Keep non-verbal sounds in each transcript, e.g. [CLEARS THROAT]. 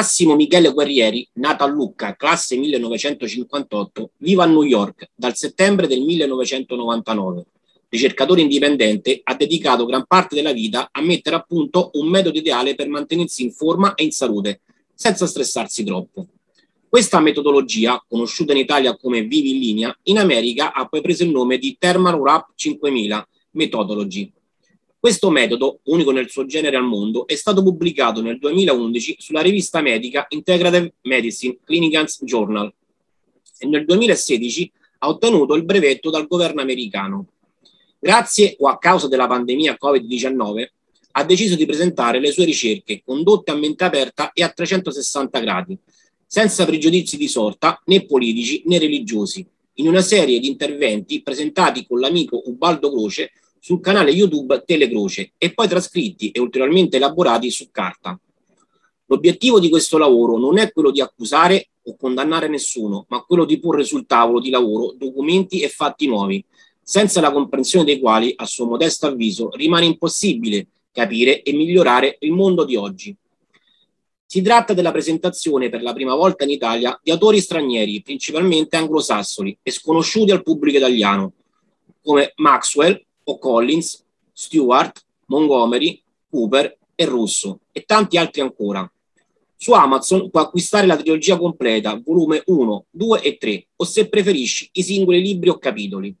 Massimo Michele Guerrieri, nato a Lucca, classe 1958, vive a New York dal settembre del 1999. Ricercatore indipendente, ha dedicato gran parte della vita a mettere a punto un metodo ideale per mantenersi in forma e in salute, senza stressarsi troppo. Questa metodologia, conosciuta in Italia come Vivi in linea, in America ha poi preso il nome di Thermal Wrap 5000 Methodology questo metodo, unico nel suo genere al mondo, è stato pubblicato nel 2011 sulla rivista medica Integrative Medicine Clinicans Journal e nel 2016 ha ottenuto il brevetto dal governo americano. Grazie o a causa della pandemia Covid-19, ha deciso di presentare le sue ricerche condotte a mente aperta e a 360 gradi, senza pregiudizi di sorta né politici né religiosi, in una serie di interventi presentati con l'amico Ubaldo Croce sul canale YouTube Telecroce e poi trascritti e ulteriormente elaborati su carta. L'obiettivo di questo lavoro non è quello di accusare o condannare nessuno, ma quello di porre sul tavolo di lavoro documenti e fatti nuovi, senza la comprensione dei quali, a suo modesto avviso, rimane impossibile capire e migliorare il mondo di oggi. Si tratta della presentazione per la prima volta in Italia di autori stranieri, principalmente anglosassoni e sconosciuti al pubblico italiano, come Maxwell, Collins, Stewart, Montgomery, Cooper e Russo e tanti altri ancora. Su Amazon puoi acquistare la trilogia completa, volume 1, 2 e 3, o se preferisci i singoli libri o capitoli.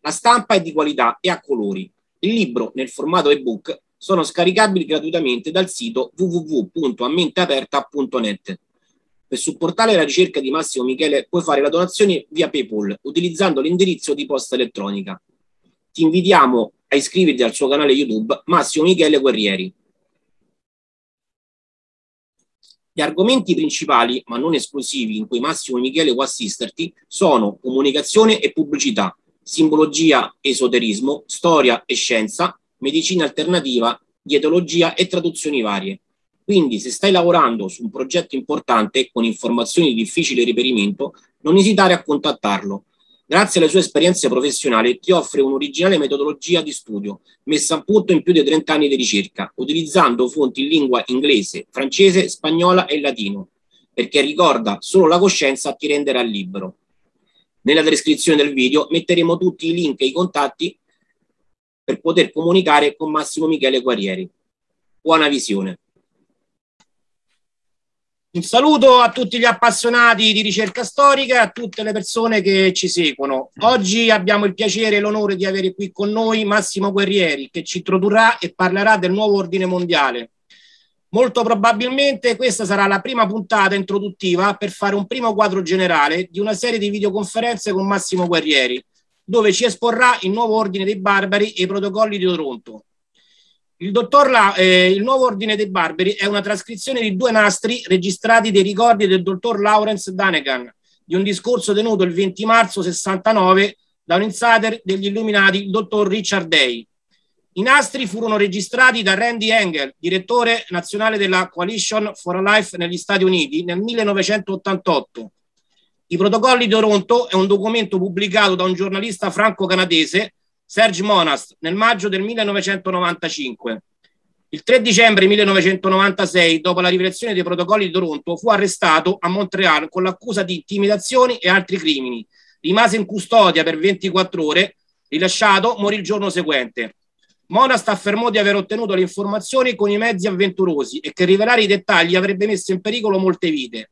La stampa è di qualità e a colori. Il libro nel formato ebook sono scaricabili gratuitamente dal sito www.ammentaperta.net. Per supportare la ricerca di Massimo Michele puoi fare la donazione via PayPal utilizzando l'indirizzo di posta elettronica ti invitiamo a iscriverti al suo canale YouTube Massimo Michele Guerrieri. Gli argomenti principali, ma non esclusivi, in cui Massimo Michele può assisterti sono comunicazione e pubblicità, simbologia e esoterismo, storia e scienza, medicina alternativa, dietologia e traduzioni varie. Quindi, se stai lavorando su un progetto importante con informazioni di difficile reperimento, non esitare a contattarlo Grazie alle sue esperienze professionali ti offre un'originale metodologia di studio, messa a punto in più di 30 anni di ricerca, utilizzando fonti in lingua inglese, francese, spagnola e latino, perché ricorda, solo la coscienza ti renderà libero. Nella descrizione del video metteremo tutti i link e i contatti per poter comunicare con Massimo Michele Guerrieri. Buona visione. Un saluto a tutti gli appassionati di ricerca storica e a tutte le persone che ci seguono. Oggi abbiamo il piacere e l'onore di avere qui con noi Massimo Guerrieri che ci introdurrà e parlerà del nuovo ordine mondiale. Molto probabilmente questa sarà la prima puntata introduttiva per fare un primo quadro generale di una serie di videoconferenze con Massimo Guerrieri, dove ci esporrà il nuovo ordine dei barbari e i protocolli di Toronto. Il dottor La, eh, il nuovo ordine dei barberi è una trascrizione di due nastri registrati dei ricordi del dottor Lawrence Danegan di un discorso tenuto il 20 marzo 69 da un insider degli illuminati, il dottor Richard Day. I nastri furono registrati da Randy Engel, direttore nazionale della Coalition for Life negli Stati Uniti, nel 1988. I protocolli di Toronto è un documento pubblicato da un giornalista franco-canadese Serge Monast nel maggio del 1995. Il 3 dicembre 1996, dopo la rivelazione dei protocolli di Toronto, fu arrestato a Montreal con l'accusa di intimidazioni e altri crimini. Rimase in custodia per 24 ore, rilasciato, morì il giorno seguente. Monast affermò di aver ottenuto le informazioni con i mezzi avventurosi e che rivelare i dettagli avrebbe messo in pericolo molte vite.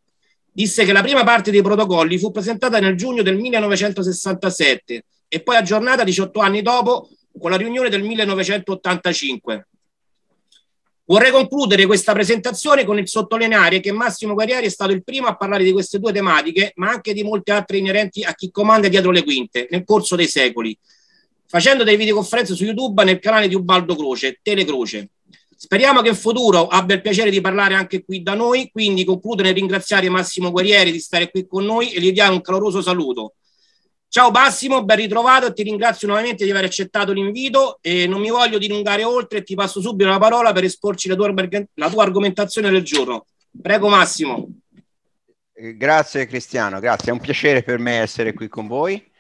Disse che la prima parte dei protocolli fu presentata nel giugno del 1967 e poi aggiornata 18 anni dopo con la riunione del 1985. Vorrei concludere questa presentazione con il sottolineare che Massimo Guerrieri è stato il primo a parlare di queste due tematiche, ma anche di molte altre inerenti a chi comanda dietro le quinte nel corso dei secoli, facendo delle videoconferenze su YouTube nel canale di Ubaldo Croce, Telecroce. Speriamo che in futuro abbia il piacere di parlare anche qui da noi, quindi concludo nel ringraziare Massimo Guerrieri di stare qui con noi e gli diamo un caloroso saluto. Ciao Massimo, ben ritrovato e ti ringrazio nuovamente di aver accettato l'invito e non mi voglio dilungare oltre e ti passo subito la parola per esporci la tua, la tua argomentazione del giorno. Prego Massimo. Eh, grazie Cristiano, grazie, è un piacere per me essere qui con voi.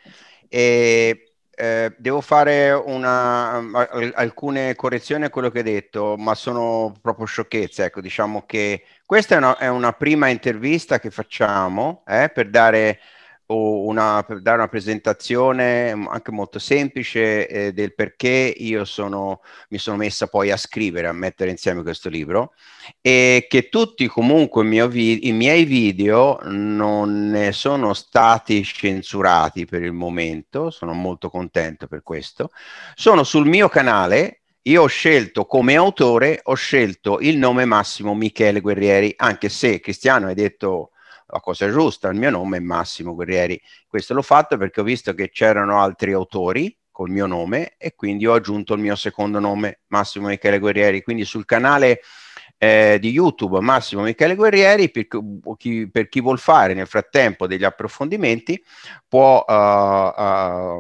E... Eh, devo fare una, mm, alcune correzioni a quello che hai detto, ma sono proprio sciocchezze. Ecco, diciamo che questa è una, è una prima intervista che facciamo eh, per dare o una, dare una presentazione anche molto semplice eh, del perché io sono, mi sono messa poi a scrivere, a mettere insieme questo libro e che tutti comunque vi- i miei video non ne sono stati censurati per il momento, sono molto contento per questo, sono sul mio canale io ho scelto come autore, ho scelto il nome Massimo Michele Guerrieri, anche se Cristiano hai detto la cosa giusta, il mio nome è Massimo Guerrieri. Questo l'ho fatto perché ho visto che c'erano altri autori col mio nome e quindi ho aggiunto il mio secondo nome, Massimo Michele Guerrieri. Quindi sul canale eh, di YouTube Massimo Michele Guerrieri, per chi, per chi, vuol fare nel frattempo degli approfondimenti, può, uh,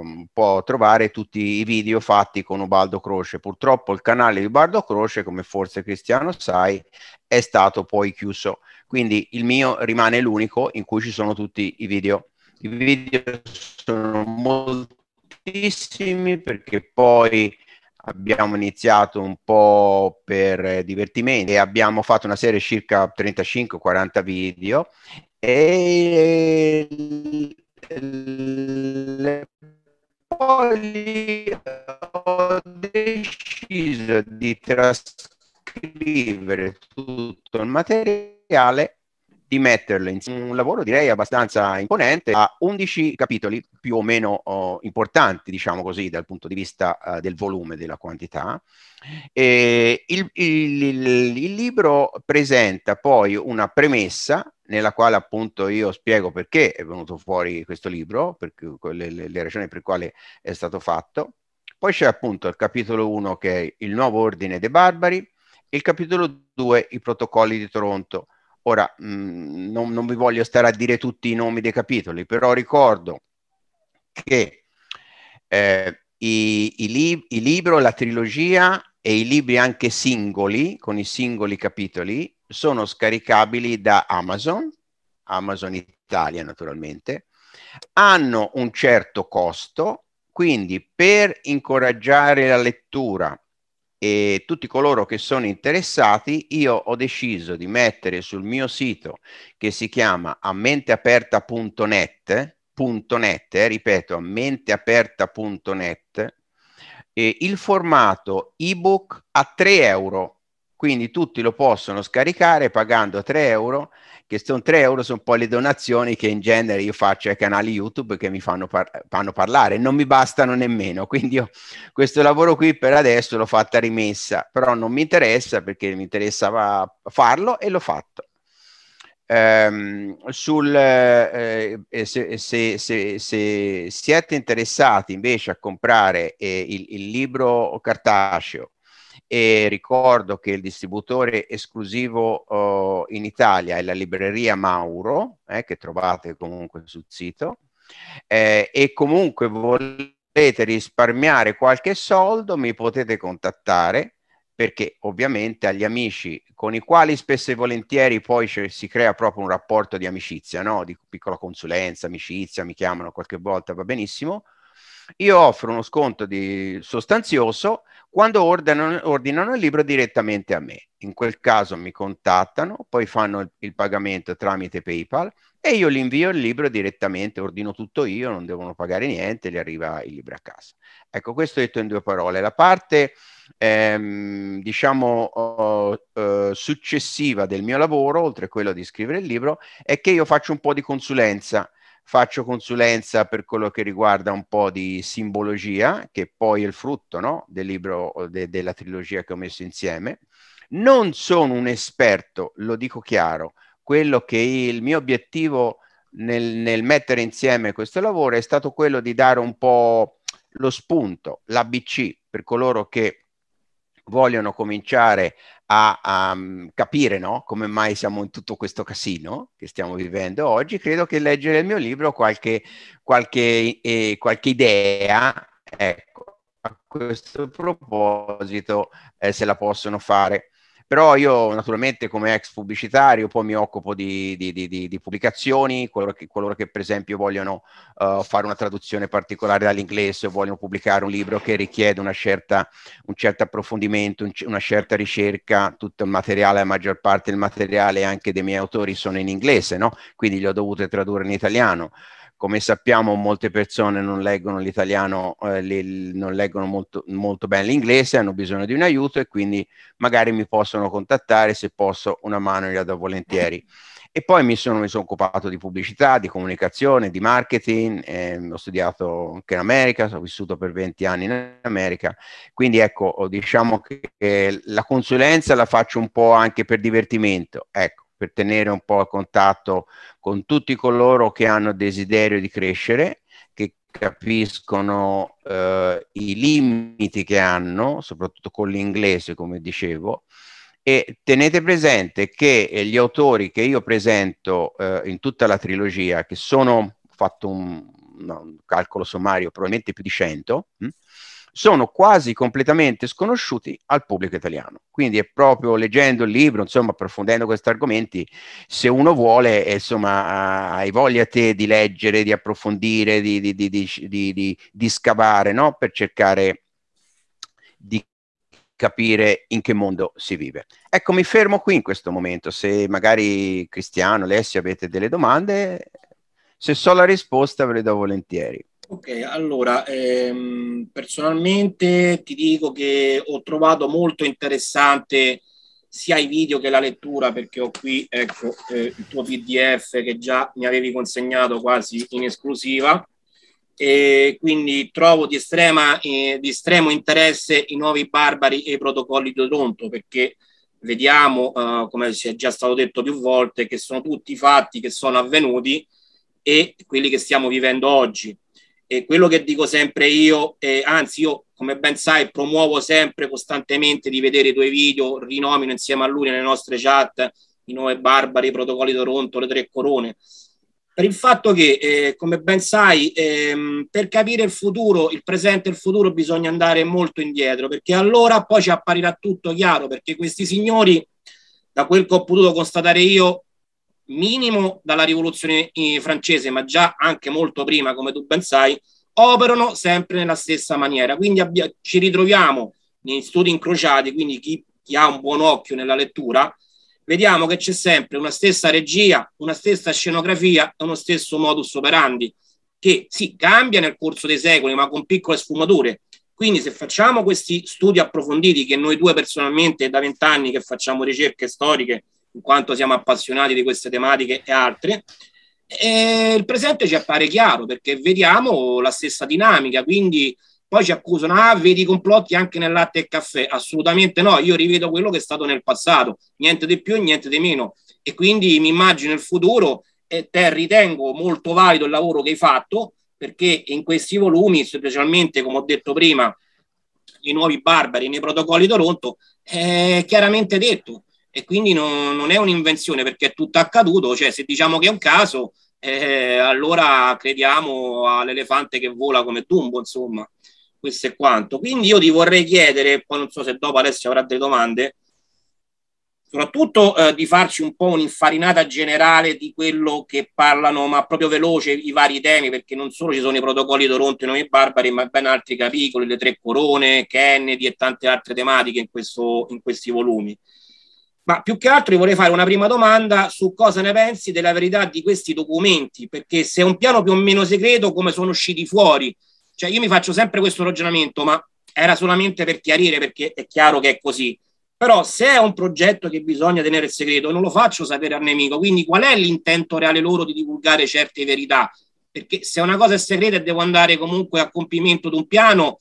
uh, può, trovare tutti i video fatti con Ubaldo Croce. Purtroppo il canale di Ubaldo Croce, come forse Cristiano sai, è stato poi chiuso quindi il mio rimane l'unico in cui ci sono tutti i video. I video sono moltissimi perché poi abbiamo iniziato un po' per divertimento e abbiamo fatto una serie circa 35-40 video e poi ho deciso di trascrivere tutto il materiale reale di metterle in un lavoro direi abbastanza imponente a 11 capitoli più o meno oh, importanti diciamo così dal punto di vista uh, del volume della quantità e il, il, il, il libro presenta poi una premessa nella quale appunto io spiego perché è venuto fuori questo libro perché, le, le ragioni per quale è stato fatto poi c'è appunto il capitolo 1 che è il nuovo ordine dei barbari e il capitolo 2 i protocolli di Toronto Ora, mh, mm, non, non, vi voglio stare a dire tutti i nomi dei capitoli, però ricordo che eh, i, i, li, i libro, la trilogia e i libri anche singoli, con i singoli capitoli, sono scaricabili da Amazon, Amazon Italia naturalmente, hanno un certo costo, quindi per incoraggiare la lettura e tutti coloro che sono interessati, io ho deciso di mettere sul mio sito che si chiama ammenteaperta.net, .net, eh, ripeto, ammenteaperta.net, eh, il formato ebook a 3 euro. Quindi tutti lo possono scaricare pagando 3 euro che sono 3 euro, sono poi le donazioni che in genere io faccio ai canali YouTube che mi fanno, par- fanno parlare, non mi bastano nemmeno, quindi io questo lavoro qui per adesso l'ho fatta rimessa, però non mi interessa perché mi interessava farlo e l'ho fatto. Um, sul, eh, se, se, se, se, siete interessati invece a comprare eh, il, il libro cartaceo e ricordo che il distributore esclusivo eh, in Italia è la libreria Mauro, eh, che trovate comunque sul sito, eh, e comunque volete risparmiare qualche soldo mi potete contattare perché ovviamente agli amici con i quali spesso e volentieri poi si crea proprio un rapporto di amicizia, no? di piccola consulenza, amicizia, mi chiamano qualche volta, va benissimo. Io offro uno sconto di, sostanzioso quando ordinano, ordinano il libro direttamente a me. In quel caso mi contattano, poi fanno il, il pagamento tramite PayPal e io li invio il libro direttamente, ordino tutto io, non devono pagare niente, gli arriva il libro a casa. Ecco, questo detto in due parole. La parte, ehm, diciamo, oh, eh, successiva del mio lavoro, oltre a quello di scrivere il libro, è che io faccio un po' di consulenza faccio consulenza per quello che riguarda un po' di simbologia, che poi è il frutto no? del libro, de, della trilogia che ho messo insieme. Non sono un esperto, lo dico chiaro, quello che il mio obiettivo nel, nel mettere insieme questo lavoro è stato quello di dare un po' lo spunto, l'ABC, per coloro che vogliono cominciare a, a mm, capire no? come mai siamo in tutto questo casino che stiamo vivendo oggi, credo che leggere il mio libro qualche, qualche, eh, qualche idea, ecco, a questo proposito eh, se la possono fare. Però io naturalmente come ex pubblicitario poi mi occupo di, di, di, di pubblicazioni, coloro che, coloro che, per esempio vogliono uh, fare una traduzione particolare dall'inglese o vogliono pubblicare un libro che richiede una certa, un certo approfondimento, un, una certa ricerca, tutto il materiale, la maggior parte del materiale anche dei miei autori sono in inglese, no? quindi li ho dovuti tradurre in italiano come sappiamo molte persone non leggono l'italiano, eh, li, non leggono molto, molto, bene l'inglese, hanno bisogno di un aiuto e quindi magari mi possono contattare se posso una mano gliela do volentieri. E poi mi sono, mi sono, occupato di pubblicità, di comunicazione, di marketing, eh, ho studiato anche in America, ho vissuto per 20 anni in America, quindi ecco, diciamo che la consulenza la faccio un po' anche per divertimento, ecco per tenere un po' a contatto con tutti coloro che hanno desiderio di crescere, che capiscono eh, i limiti che hanno, soprattutto con l'inglese, come dicevo. E tenete presente che eh, gli autori che io presento eh, in tutta la trilogia, che sono, ho fatto un, un calcolo sommario, probabilmente più di 100, mh, hm, sono quasi completamente sconosciuti al pubblico italiano. Quindi è proprio leggendo il libro, insomma, approfondendo questi argomenti, se uno vuole, eh, insomma, hai voglia te di leggere, di approfondire, di, di, di, di scavare, no? Per cercare di capire in che mondo si vive. Ecco, mi fermo qui in questo momento. Se magari Cristiano, Alessio avete delle domande, se so la risposta ve le do volentieri. Ok, allora, ehm, personalmente ti dico che ho trovato molto interessante sia i video che la lettura perché ho qui ecco, eh, il tuo PDF che già mi avevi consegnato quasi in esclusiva e quindi trovo di, estrema, eh, di estremo interesse i nuovi barbari e i protocolli di Toronto perché vediamo, eh, come si è già stato detto più volte, che sono tutti fatti che sono avvenuti e quelli che stiamo vivendo oggi e quello che dico sempre io, eh, anzi io come ben sai promuovo sempre costantemente di vedere i tuoi video, rinomino insieme a lui nelle nostre chat i Nove Barbari, i Protocolli Toronto, le Tre Corone, per il fatto che, eh, come ben sai, ehm, per capire il futuro, il presente e il futuro bisogna andare molto indietro, perché allora poi ci apparirà tutto chiaro, perché questi signori, da quel che ho potuto constatare io, minimo dalla rivoluzione eh, francese, ma già anche molto prima, come tu ben sai, operano sempre nella stessa maniera. Quindi abbia, ci ritroviamo negli studi incrociati, quindi chi, chi ha un buon occhio nella lettura, vediamo che c'è sempre una stessa regia, una stessa scenografia e uno stesso modus operandi, che si sì, cambia nel corso dei secoli, ma con piccole sfumature. Quindi se facciamo questi studi approfonditi, che noi due personalmente da vent'anni che facciamo ricerche storiche, in quanto siamo appassionati di queste tematiche e altre. E il presente ci appare chiaro perché vediamo la stessa dinamica, quindi poi ci accusano, ah, vedi i complotti anche nel latte e caffè. Assolutamente no, io rivedo quello che è stato nel passato, niente di più e niente di meno. E quindi mi immagino il futuro e te ritengo molto valido il lavoro che hai fatto, perché in questi volumi, specialmente come ho detto prima, i nuovi barbari nei protocolli Toronto, è chiaramente detto, e quindi non, non è un'invenzione perché è tutto accaduto, cioè se diciamo che è un caso, eh, allora crediamo all'elefante che vola come Dumbo, insomma, questo è quanto. Quindi io ti vorrei chiedere, poi non so se dopo Alessio avrà delle domande, soprattutto eh, di farci un po' un'infarinata generale di quello che parlano, ma proprio veloce, i vari temi, perché non solo ci sono i protocolli Toronto e Noi Barbari, ma ben altri capitoli, le tre corone, Kennedy e tante altre tematiche in, questo, in questi volumi ma più che altro vi vorrei fare una prima domanda su cosa ne pensi della verità di questi documenti, perché se è un piano più o meno segreto come sono usciti fuori, cioè io mi faccio sempre questo ragionamento, ma era solamente per chiarire perché è chiaro che è così. Però se è un progetto che bisogna tenere segreto, non lo faccio sapere al nemico, quindi qual è l'intento reale loro di divulgare certe verità? Perché se una cosa è segreta e devo andare comunque a compimento di un piano,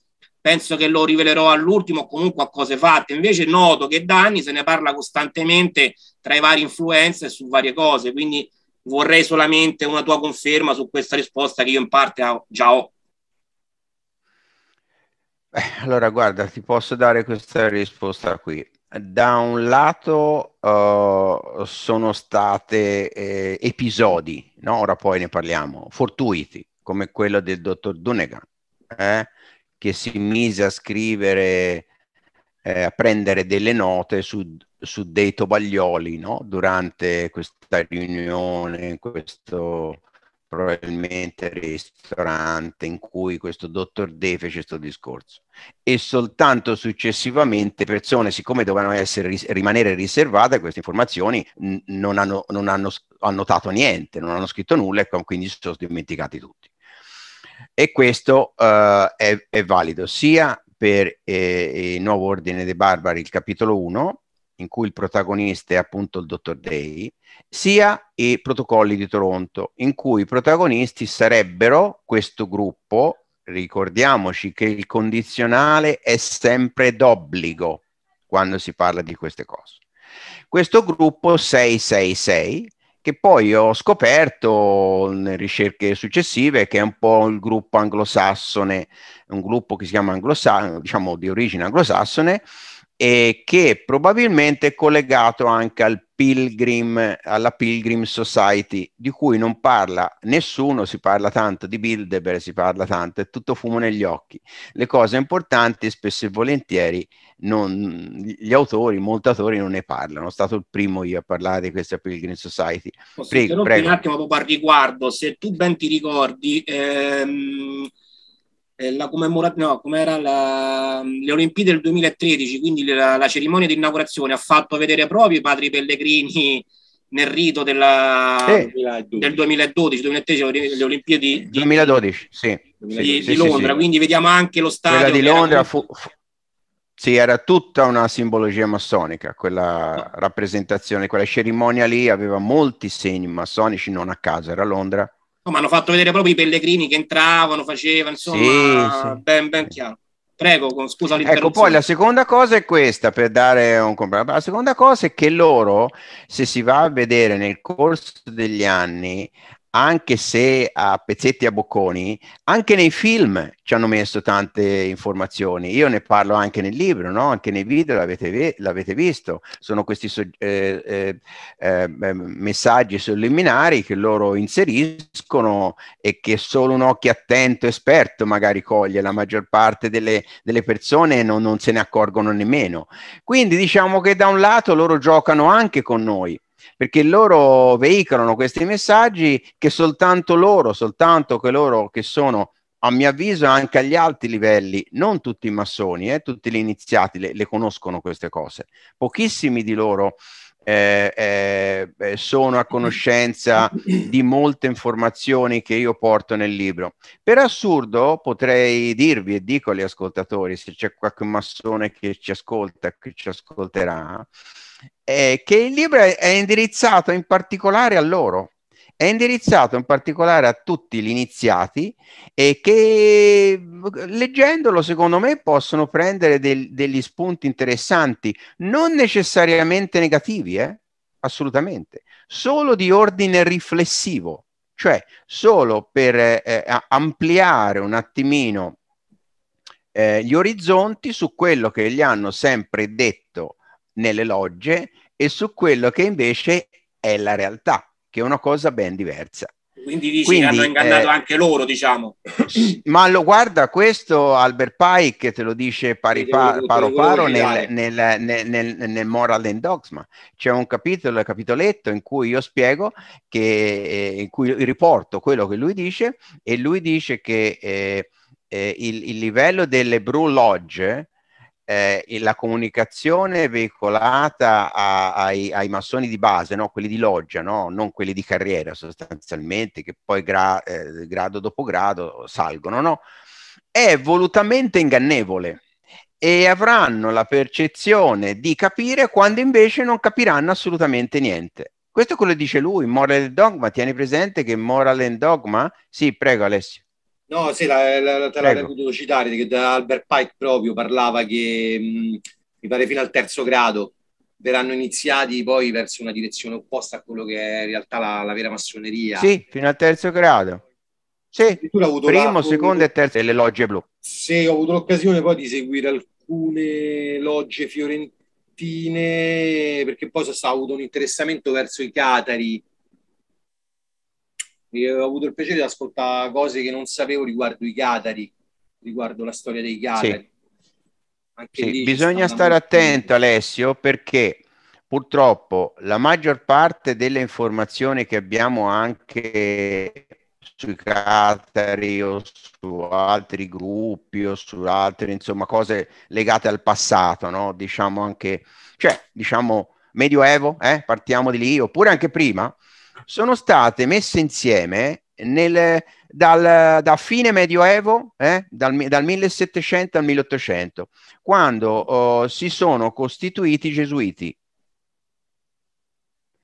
penso che lo rivelerò all'ultimo comunque a cose fatte. Invece noto che da anni se ne parla costantemente tra i vari influencer su varie cose, quindi vorrei solamente una tua conferma su questa risposta che io in parte ho, già ho. Beh, allora guarda, ti posso dare questa risposta qui. Da un lato uh, sono state eh, episodi, no? ora poi ne parliamo, fortuiti, come quello del dottor Dunegan, eh? che si mise a scrivere, eh, a prendere delle note su, su dei tovaglioli no? durante questa riunione, in questo probabilmente ristorante in cui questo dottor De fece questo discorso e soltanto successivamente persone siccome dovevano essere, rimanere riservate queste informazioni non, hanno, non hanno annotato niente non hanno scritto nulla e quindi si sono dimenticati tutti e questo eh, è, è, valido sia per eh, il nuovo ordine dei barbari, il capitolo 1, in cui il protagonista è appunto il dottor Day, sia i protocolli di Toronto, in cui i protagonisti sarebbero questo gruppo, ricordiamoci che il condizionale è sempre d'obbligo quando si parla di queste cose. Questo gruppo 666, che poi ho scoperto nelle ricerche successive che è un po' il gruppo anglosassone, un gruppo che si chiama anglosassone, diciamo di origine anglosassone, e che probabilmente è collegato anche al Pilgrim, alla Pilgrim Society, di cui non parla nessuno, si parla tanto di Bilderberg, si parla tanto, è tutto fumo negli occhi. Le cose importanti spesso e volentieri non, gli autori, molti autori non ne parlano, sono stato il primo io a parlare di questa Pilgrim Society. Posso prego, prego. un attimo proprio al riguardo, se tu ben ti ricordi... Ehm eh, la commemorazione, no, com'era la, le Olimpiadi del 2013, quindi la, la cerimonia di inaugurazione ha fatto vedere proprio i padri pellegrini nel rito della, eh, del 2012, 2013, le Olimpiadi di, 2012, sì, di, sì, di Londra, sì, quindi vediamo anche lo stadio. Quella di Londra era... fu, fu... Sì, era tutta una simbologia massonica, quella rappresentazione, quella cerimonia lì aveva molti segni massonici, non a caso era Londra, No, oh, ma hanno fatto vedere proprio i pellegrini che entravano, facevano, insomma, sì, sì. Ben, ben chiaro. Prego, con, scusa Ecco, poi la seconda cosa è questa, per dare un completo. La seconda cosa è che loro, se si va a vedere nel corso degli anni, anche se a pezzetti a bocconi, anche nei film ci hanno messo tante informazioni. Io ne parlo anche nel libro, no? anche nei video l'avete, vi- l'avete visto. Sono questi so- eh, eh, eh, messaggi subliminari che loro inseriscono e che solo un occhio attento, esperto magari coglie. La maggior parte delle, delle persone non, non se ne accorgono nemmeno. Quindi diciamo che da un lato loro giocano anche con noi perché loro veicolano questi messaggi che soltanto loro, soltanto coloro che sono a mio avviso anche agli alti livelli, non tutti i massoni, eh, tutti gli iniziati le, le, conoscono queste cose, pochissimi di loro eh, eh, eh, sono a conoscenza di molte informazioni che io porto nel libro. Per assurdo potrei dirvi e dico agli ascoltatori, se c'è qualche massone che ci ascolta, che ci ascolterà, eh, che il libro è, indirizzato in particolare a loro, è indirizzato in particolare a tutti gli iniziati e che leggendolo secondo me possono prendere del, degli spunti interessanti, non necessariamente negativi, eh? assolutamente, solo di ordine riflessivo, cioè solo per eh, eh ampliare un attimino eh, gli orizzonti su quello che gli hanno sempre detto nelle logge e su quello che invece è la realtà, che è una cosa ben diversa. Quindi dici Quindi, hanno ingannato eh, anche loro, diciamo. [CLEARS THROAT] Ma lo guarda, questo Albert Pike te lo dice pari pa, paro paro nel, nel, nel, nel, Moral and Dogma. C'è un capitolo, capitoletto in cui io spiego, che, eh, in cui riporto quello che lui dice e lui dice che eh, eh il, il, livello delle brew lodge eh, la comunicazione veicolata a, ai, ai, massoni di base, no? quelli di loggia, no? non quelli di carriera sostanzialmente, che poi gra, eh, grado dopo grado salgono, no? è volutamente ingannevole e avranno la percezione di capire quando invece non capiranno assolutamente niente. Questo è quello che dice lui, Moral and Dogma, tieni presente che Moral and Dogma? Sì, prego Alessio. No, sì, la, la, la, te l'avrei potuto citare, che da Albert Pike proprio parlava che, mi pare fino al terzo grado, verranno iniziati poi verso una direzione opposta a quello che è in realtà la, la vera massoneria. Sì, fino al terzo grado. Sì, primo, secondo e terzo, e le logge blu. Sì, ho avuto l'occasione poi di seguire alcune logge fiorentine, perché poi ho avuto un interessamento verso i catari, e ho avuto il piacere di ascoltare cose che non sapevo riguardo i Catari, riguardo la storia dei Catari. Sì. Sì. Bisogna stare attento, Alessio, perché purtroppo la maggior parte delle informazioni che abbiamo anche sui catari o su altri gruppi o su altre insomma cose legate al passato no diciamo anche cioè diciamo medioevo eh? partiamo di lì oppure anche prima sono state messe insieme nel, dal, da fine Medioevo, eh, dal, dal, 1700 al 1800, quando oh, si sono costituiti i gesuiti.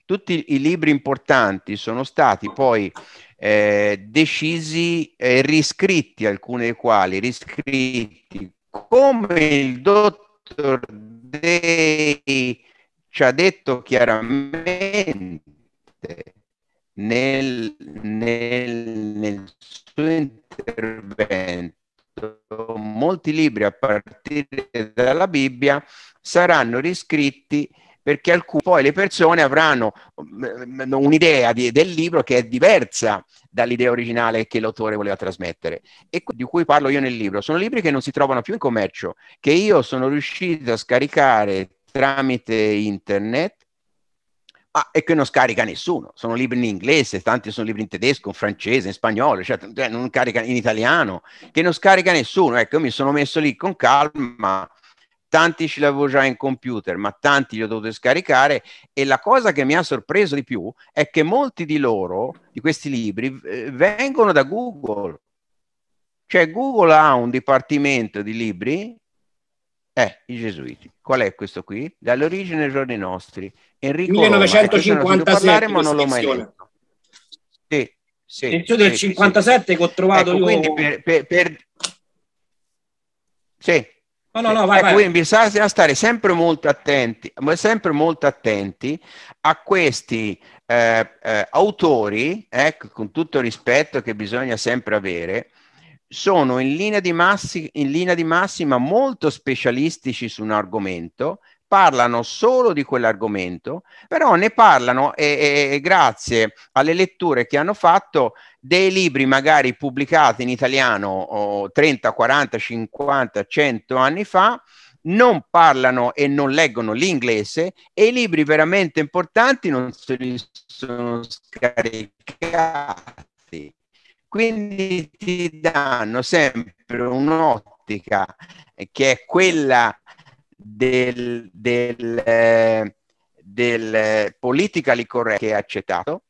Tutti i libri importanti sono stati poi eh, decisi e eh, riscritti, alcuni dei quali riscritti come il dottor Dei ci ha detto chiaramente nel, nel, nel suo intervento molti libri a partire dalla Bibbia saranno riscritti perché alcuni, poi le persone avranno mm, mm, mm, un'idea del libro che è diversa dall'idea originale che l'autore voleva trasmettere e di cui parlo io nel libro. Sono libri che non si trovano più in commercio, che io sono riuscito a scaricare tramite internet Ah, e che non scarica nessuno. Sono libri in inglese, tanti sono libri in tedesco, in francese, in spagnolo, cioè non carica in italiano, che non scarica nessuno. Ecco, mi sono messo lì con calma. Tanti ce li avevo già in computer, ma tanti li ho dovuto scaricare e la cosa che mi ha sorpreso di più è che molti di loro, di questi libri, eh, vengono da Google. Cioè Google ha un dipartimento di libri eh, i gesuiti. Qual è questo qui? Dall'origine ai giorni nostri. Enrico 1957. Roma, ecco, non l'ho mai letto. Sì, sì, Inizio del sì, 57 sì. che ho trovato ecco, io... Quindi per, per, per... Sì. No, no, no, vai, ecco, vai. Quindi bisogna stare sempre molto attenti, sempre molto attenti a questi eh, eh, autori, ecco, con tutto rispetto che bisogna sempre avere, sono in linea, massi, in linea, di massima molto specialistici su un argomento, parlano solo di quell'argomento, però ne parlano e, e, e grazie alle letture che hanno fatto dei libri magari pubblicati in italiano oh, 30, 40, 50, 100 anni fa, non parlano e non leggono l'inglese e i libri veramente importanti non se li sono scaricati. Quindi ti danno sempre un'ottica che è quella del, del, eh, del politically correct che è accettato,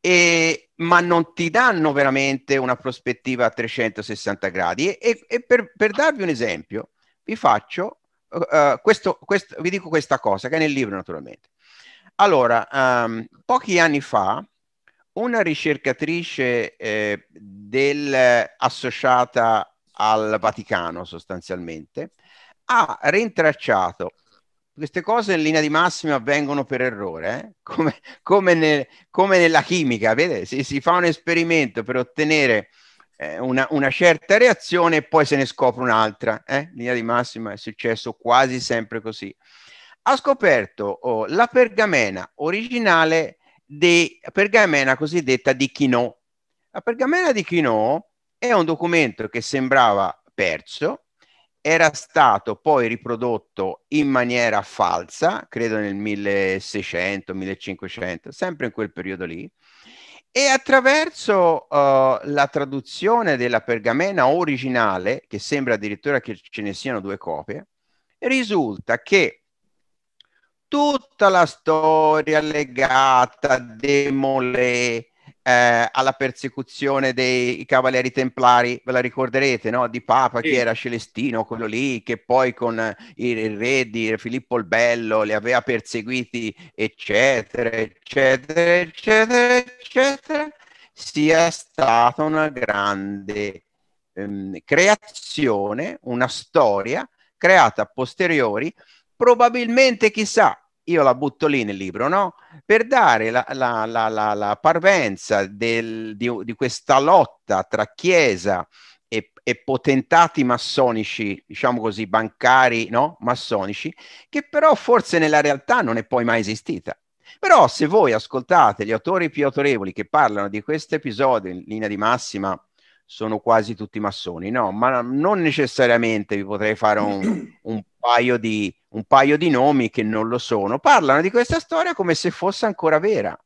e, ma non ti danno veramente una prospettiva a 360 gradi. E, e per, per, darvi un esempio, vi faccio uh, questo, questo, vi dico questa cosa che è nel libro naturalmente. Allora, um, pochi anni fa una ricercatrice eh, del, associata al Vaticano sostanzialmente ha rintracciato queste cose in linea di massima avvengono per errore, eh? [LAUGHS] come, come, nel, come, nella chimica, vede? Si, si, fa un esperimento per ottenere eh, una, una, certa reazione e poi se ne scopre un'altra, eh? in linea di massima è successo quasi sempre così. Ha scoperto oh, la pergamena originale di pergamena cosiddetta di Chinò. La pergamena di Chinò è un documento che sembrava perso, era stato poi riprodotto in maniera falsa, credo nel 1600-1500, sempre in quel periodo lì, e attraverso uh, la traduzione della pergamena originale, che sembra addirittura che ce ne siano due copie, risulta che tutta la storia legata a Demolé, eh, alla persecuzione dei cavalieri templari, ve la ricorderete, no? Di Papa, sì. che era Celestino, quello lì, che poi con il re di Filippo il Bello li aveva perseguiti, eccetera, eccetera, eccetera, eccetera, sia stata una grande ehm, creazione, una storia creata a posteriori, probabilmente chissà io la butto lì nel libro, no? Per dare la, la, la, la, la parvenza del, di, di questa lotta tra Chiesa e, e, potentati massonici, diciamo così, bancari, no? Massonici, che però forse nella realtà non è poi mai esistita. Però se voi ascoltate gli autori più autorevoli che parlano di questo episodio in linea di massima sono quasi tutti massoni. No, ma non necessariamente vi potrei fare un, [CLEARS THROAT] un, paio di, un paio di nomi che non lo sono. Parlano di questa storia come se fosse ancora vera,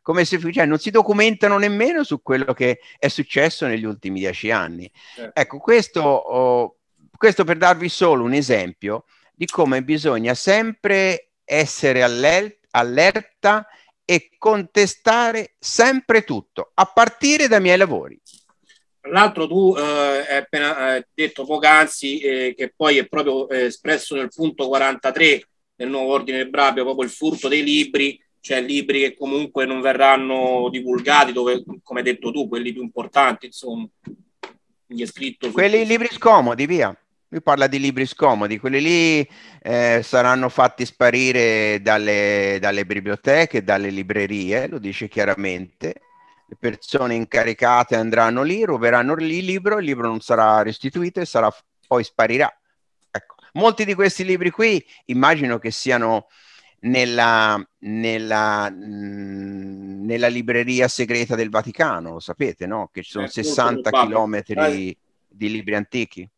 come se cioè, non si documentano nemmeno su quello che è successo negli ultimi dieci anni. Certo. Ecco, questo, oh, questo per darvi solo un esempio di come bisogna sempre essere all'el- allerta e contestare sempre tutto, a partire dai miei lavori l'altro tu eh, hai appena eh, detto poc'anzi, eh, che poi è proprio eh, espresso nel punto 43 del nuovo ordine Brabio, proprio il furto dei libri, cioè libri che comunque non verranno divulgati, dove, come hai detto tu, quelli più importanti, insomma. gli è scritto... Su... Quelli libri scomodi, via. Lui parla di libri scomodi, quelli lì eh, saranno fatti sparire dalle, dalle biblioteche, dalle librerie, lo dice chiaramente, le persone incaricate andranno lì, ruberanno lì il libro, il libro non sarà restituito e sarà, poi sparirà. Ecco. Molti di questi libri qui immagino che siano nella, nella, mh, mm, nella libreria segreta del Vaticano, lo sapete, no? Che ci sono eh, 60 chilometri eh. di libri antichi.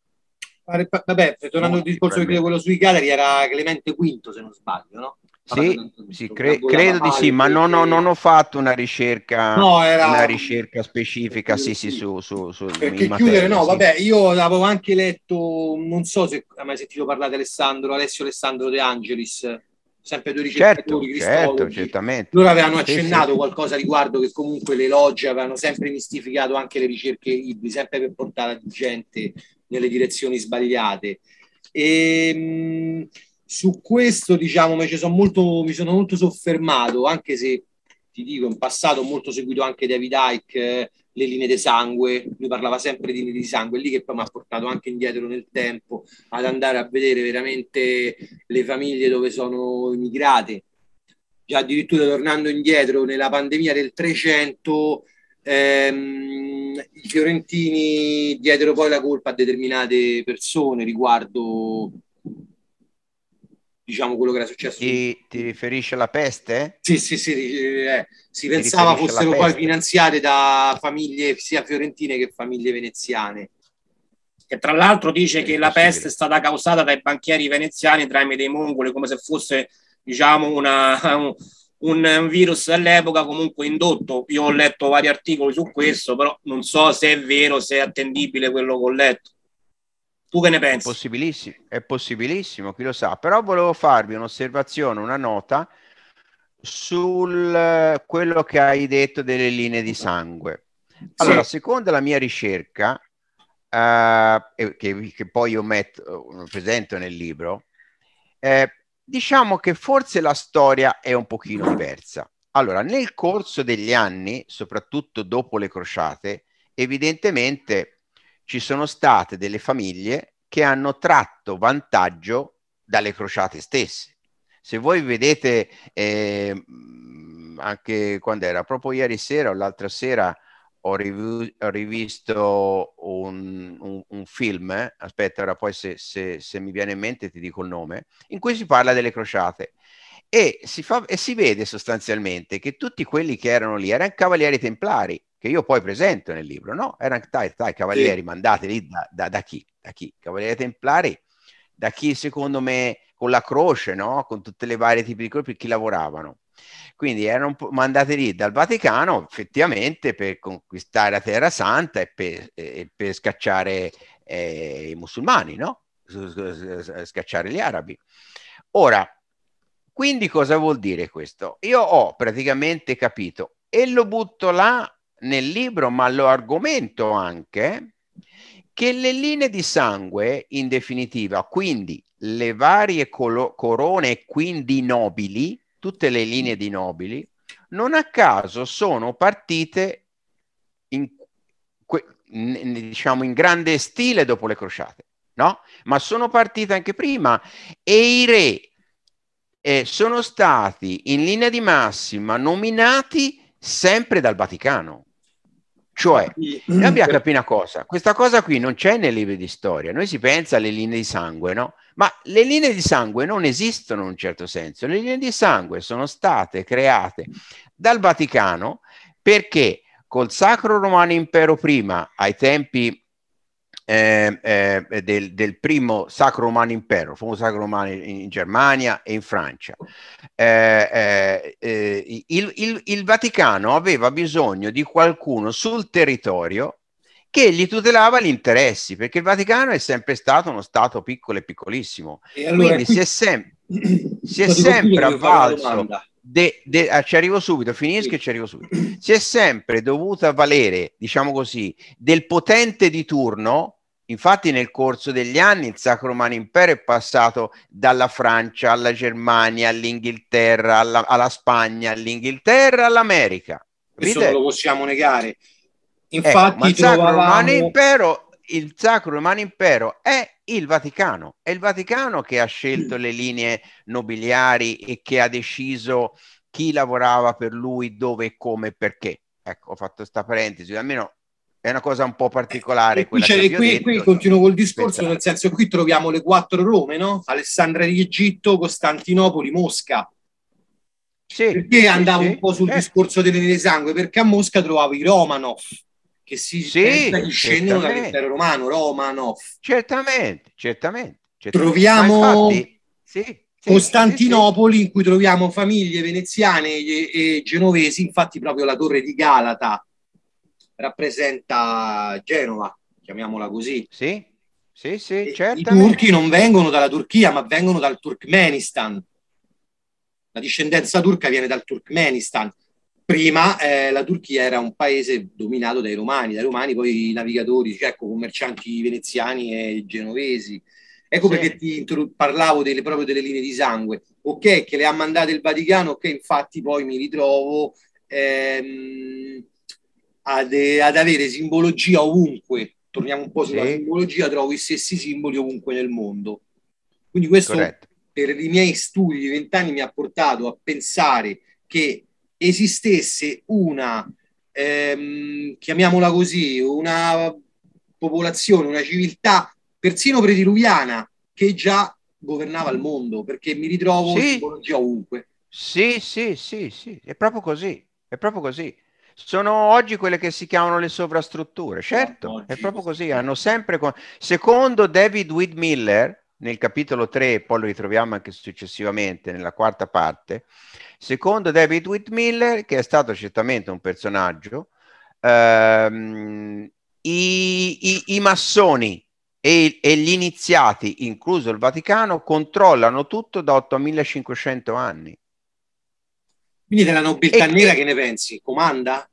Vabbè, tornando al discorso che quello sui Galeri era Clemente V, se non sbaglio, no? Sì, sì cre- credo di sì, ma non, che... non, ho fatto una ricerca, no, era... una ricerca specifica, sì, sì, su, su, su Perché materia, chiudere, no, sì. vabbè, io avevo anche letto, non so se hai mai sentito parlare di Alessandro, Alessio Alessandro De Angelis, sempre due ricercatori certo, certo, certamente. Loro avevano accennato sì, qualcosa riguardo che comunque le logge avevano sempre mistificato anche le ricerche IBI, sempre per portare la gente nelle direzioni sbagliate. E, ehm, su questo diciamo mi, molto, mi sono molto soffermato anche se ti dico in passato ho molto seguito anche David Icke eh, le linee di sangue lui parlava sempre di linee di sangue lì che poi mi ha portato anche indietro nel tempo ad andare a vedere veramente le famiglie dove sono immigrate già addirittura tornando indietro nella pandemia del 300 ehm, i fiorentini diedero poi la colpa a determinate persone riguardo diciamo quello che era successo. Ti, ti riferisci alla peste? Sì, sì, sì, eh, si pensava fossero poi finanziate da famiglie sia fiorentine che famiglie veneziane. Che tra l'altro dice che la peste è stata causata dai banchieri veneziani tramite i mongoli, come se fosse diciamo una, un, un virus all'epoca comunque indotto. Io ho letto vari articoli su questo, però non so se è vero, se è attendibile quello che ho letto. Tu che ne pensi? È possibilissimo, è possibilissimo, chi lo sa. Però volevo farvi un'osservazione, una nota su eh, quello che hai detto delle linee di sangue. Allora, sì. secondo la mia ricerca, eh, che, che, poi io metto, presento nel libro, eh, diciamo che forse la storia è un pochino diversa. Allora, nel corso degli anni, soprattutto dopo le crociate, evidentemente ci sono state delle famiglie che hanno tratto vantaggio dalle crociate stesse. Se voi vedete eh, mm, anche quando era, proprio ieri sera o l'altra sera ho, rivu- ho rivisto un, un, un film, eh? aspetta ora poi se, se, se mi viene in mente ti dico il nome, in cui si parla delle crociate. E si, fa, e si, vede sostanzialmente che tutti quelli che erano lì erano cavalieri templari che io poi presento nel libro, no? Erano tai, dai, cavalieri sì. mandati lì da, da, da, chi? Da chi? Cavalieri Templari, da chi secondo me con la croce, no? Con tutte le varie tipi di colpi, chi lavoravano. Quindi erano mandati lì dal Vaticano effettivamente per conquistare la Terra Santa e per, e per scacciare eh, i musulmani, no? Scacciare gli arabi. Ora, quindi cosa vuol dire questo? Io ho praticamente capito e lo butto là nel libro, ma lo argomento anche, che le linee di sangue, in definitiva, quindi le varie colo- corone, quindi nobili, tutte le linee di nobili, non a caso sono partite in, que- diciamo in grande stile dopo le crociate, no? Ma sono partite anche prima e i re eh, sono stati in linea di massima nominati sempre dal Vaticano. Cioè, noi abbiamo capito una cosa, questa cosa qui non c'è nei libri di storia, noi si pensa alle linee di sangue, no? Ma le linee di sangue non esistono in un certo senso, le linee di sangue sono state create dal Vaticano perché col Sacro Romano Impero prima, ai tempi eh, eh, del, del, primo Sacro Romano Impero, fu un Sacro Romano in, in, Germania e in Francia. Eh, eh, eh, il, il, il Vaticano aveva bisogno di qualcuno sul territorio che gli tutelava gli interessi, perché il Vaticano è sempre stato uno Stato piccolo e piccolissimo. E allora, Quindi qui... si è, sem- [CLEARS THROAT] si è sempre avvalso... De, de, ah, ci arrivo subito, finisco e ci arrivo subito. Si è sempre dovuta valere, diciamo così, del potente di turno Infatti nel corso degli anni il Sacro Romano Impero è passato dalla Francia alla Germania, all'Inghilterra, alla, alla Spagna, all'Inghilterra, all'America. Questo non lo possiamo negare. Ecco, Infatti ecco, il Sacro trovavamo... Romano Impero il Sacro Romano Impero è il Vaticano, è il Vaticano che ha scelto le linee nobiliari e che ha deciso chi lavorava per lui, dove, come e perché. Ecco, ho fatto questa parentesi, almeno è una cosa un po' eh, particolare. E qui, cioè, qui, detto, qui continuo col discorso, pensate. nel senso qui troviamo le quattro Rome, no? Alessandria di Egitto, Costantinopoli, Mosca. Sì, perché sì, andavo sì, un po' sul certo. discorso delle nere sangue? Perché a Mosca trovavo i Romanov, che si sì, discendono dall'impero romano, Romanov. Certamente, certamente. certamente. Troviamo infatti, sì, Costantinopoli in cui troviamo famiglie veneziane e, e genovesi, infatti proprio la torre di Galata rappresenta Genova, chiamiamola così. Sì, sì, sì, certo. I turchi non vengono dalla Turchia, ma vengono dal Turkmenistan. La discendenza turca viene dal Turkmenistan. Prima eh, la Turchia era un paese dominato dai romani, dai romani poi i navigatori, cioè, ecco, commercianti veneziani e genovesi. Ecco sì. perché ti intru- parlavo delle, proprio delle linee di sangue. Ok, che le ha mandate il Vaticano, ok, infatti poi mi ritrovo ehm, ad, ad avere simbologia ovunque. Torniamo un po' sulla sì. simbologia, trovo i stessi simboli ovunque nel mondo. Quindi questo Corretto. per i miei studi di vent'anni mi ha portato a pensare che esistesse una, ehm, chiamiamola così, una popolazione, una civiltà persino prediluviana che già governava il mondo, perché mi ritrovo sì. simbologia ovunque. Sì, sì, sì, sì, è proprio così, è proprio così sono oggi quelle che si chiamano le sovrastrutture, certo, oggi, è proprio così, hanno sempre... Con... Secondo David Whitmiller, nel capitolo 3, poi lo ritroviamo anche successivamente nella quarta parte, secondo David Whitmiller, che è stato certamente un personaggio, ehm, i, i, i, massoni e, e, gli iniziati, incluso il Vaticano, controllano tutto da 8500 anni. Quindi della nobiltà e nera che... che ne pensi? Comanda?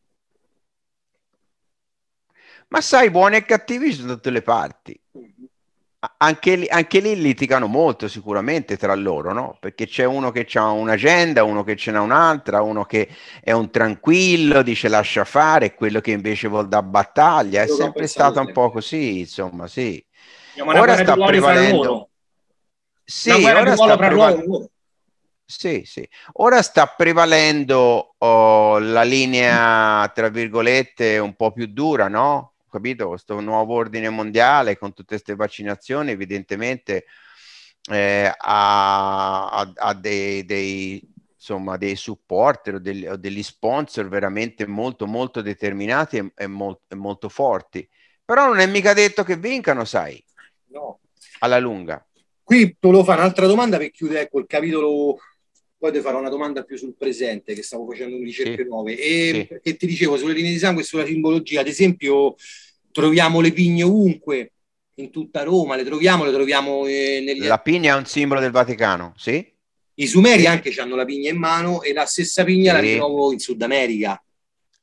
Ma sai, buoni e cattivi sono da tutte le parti. Mm-hmm. Anche lì, anche lì, litigano molto sicuramente tra loro, no? Perché c'è uno che ha un'agenda, uno che ce n'ha un'altra, uno che è un tranquillo, dice lascia fare, quello che invece vuole da battaglia. È sempre stato un po' così, insomma, sì. Ora sta prevalendo. Sì, ora sta prevalendo. Sì, sì. Ora sta prevalendo oh, la linea, tra virgolette, un po' più dura, no? Capito? Questo nuovo ordine mondiale con tutte queste vaccinazioni, evidentemente eh, ha, ha, ha dei, dei, insomma, dei supporter o, degli, o degli sponsor veramente molto, molto determinati e, e, mol, e molto forti. Però non è mica detto che vincano, sai? No. Alla lunga. Qui volevo fare un'altra domanda per chiudere ecco, il capitolo poi ti farò una domanda più sul presente che stavo facendo un ricerche sì. nuove e, sì. e ti dicevo sulle linee di sangue e sulla simbologia ad esempio troviamo le pigne ovunque in tutta Roma le troviamo le troviamo eh, negli... la pigna è un simbolo del Vaticano sì? i sumeri sì. anche hanno la pigna in mano e la stessa pigna la ritrovo in Sud America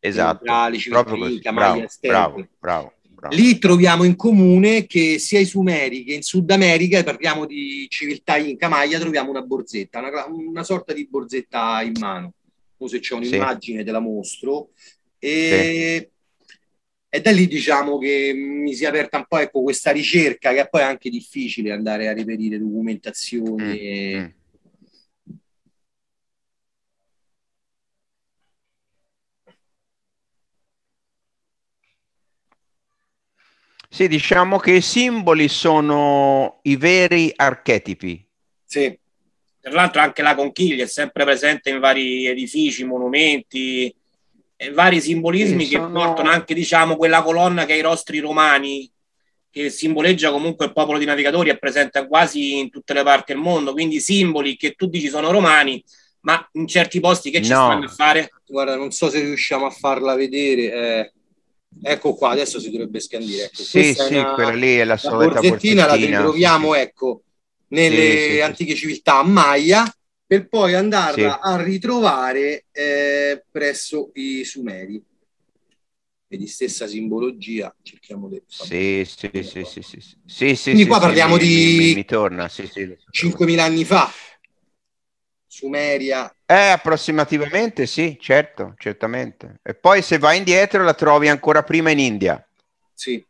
esatto, proprio così. Bravo, bravo, bravo, Bravo. Lì troviamo in comune che sia i Sumeri che in Sud America, parliamo di civiltà inca Maya, troviamo una borzetta, una, una, sorta di borzetta in mano. se c'è un'immagine sì. te la mostro. E, sì. e, da lì diciamo che mi si è aperta un po' ecco, questa ricerca che è poi anche difficile andare a reperire documentazioni. Mm. E, mm Sì, diciamo che i simboli sono i veri archetipi. Sì, tra l'altro anche la conchiglia è sempre presente in vari edifici, monumenti, e vari simbolismi sì, sono... che portano anche, diciamo, quella colonna che i rostri romani, che simboleggia comunque il popolo di navigatori, è presente quasi in tutte le parti del mondo, quindi simboli che tu dici sono romani, ma in certi posti che ci no. stanno a fare? Guarda, non so se riusciamo a farla vedere, eh, Ecco qua, adesso si dovrebbe scandire. Ecco, sì, sì, una, quella lì è la solita borsettina. La ritroviamo, ecco, nelle sì, sì, antiche civiltà a Maya, per poi andarla a ritrovare eh, presso i Sumeri. E di stessa simbologia, cerchiamo di... Sì, sì, sì, sì, sì. Quindi qua parliamo di... Mi, mi, mi torna, 5.000 anni fa. Sumeria. Eh, approssimativamente sì, certo, certamente. E poi se vai indietro la trovi ancora prima in India. Sì.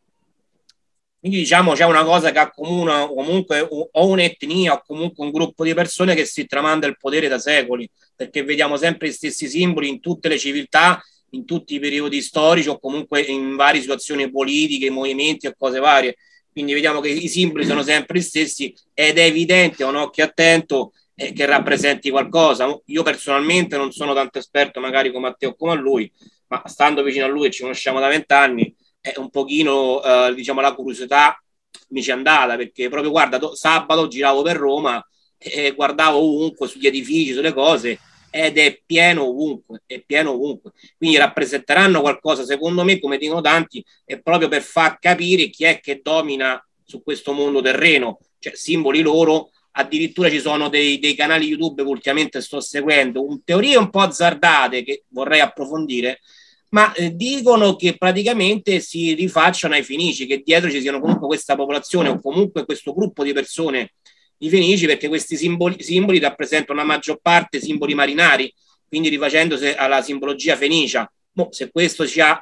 Quindi diciamo c'è una cosa che accomuna comunque o un'etnia o comunque un gruppo di persone che si tramanda il potere da secoli, perché vediamo sempre gli stessi simboli in tutte le civiltà, in tutti i periodi storici o comunque in varie situazioni politiche, movimenti o cose varie. Quindi vediamo che i simboli sono sempre gli stessi ed è evidente, un occhio attento, eh, che rappresenti qualcosa. Io personalmente non sono tanto esperto magari come a te o come a lui, ma stando vicino a lui e ci conosciamo da vent'anni, è un pochino eh, diciamo la curiosità mi ci è andata perché proprio guarda do, sabato giravo per Roma e guardavo ovunque sugli edifici, sulle cose ed è pieno ovunque, è pieno ovunque. Quindi rappresenteranno qualcosa, secondo me, come dicono tanti, è proprio per far capire chi è che domina su questo mondo terreno, cioè simboli loro addirittura ci sono dei, dei canali YouTube che ultimamente sto seguendo, un, teorie un po' azzardate che vorrei approfondire, ma eh, dicono che praticamente si rifacciano ai fenici, che dietro ci siano comunque questa popolazione o comunque questo gruppo di persone i fenici, perché questi simboli, simboli rappresentano la maggior parte simboli marinari, quindi rifacendosi alla simbologia fenicia. Mo, se questo sia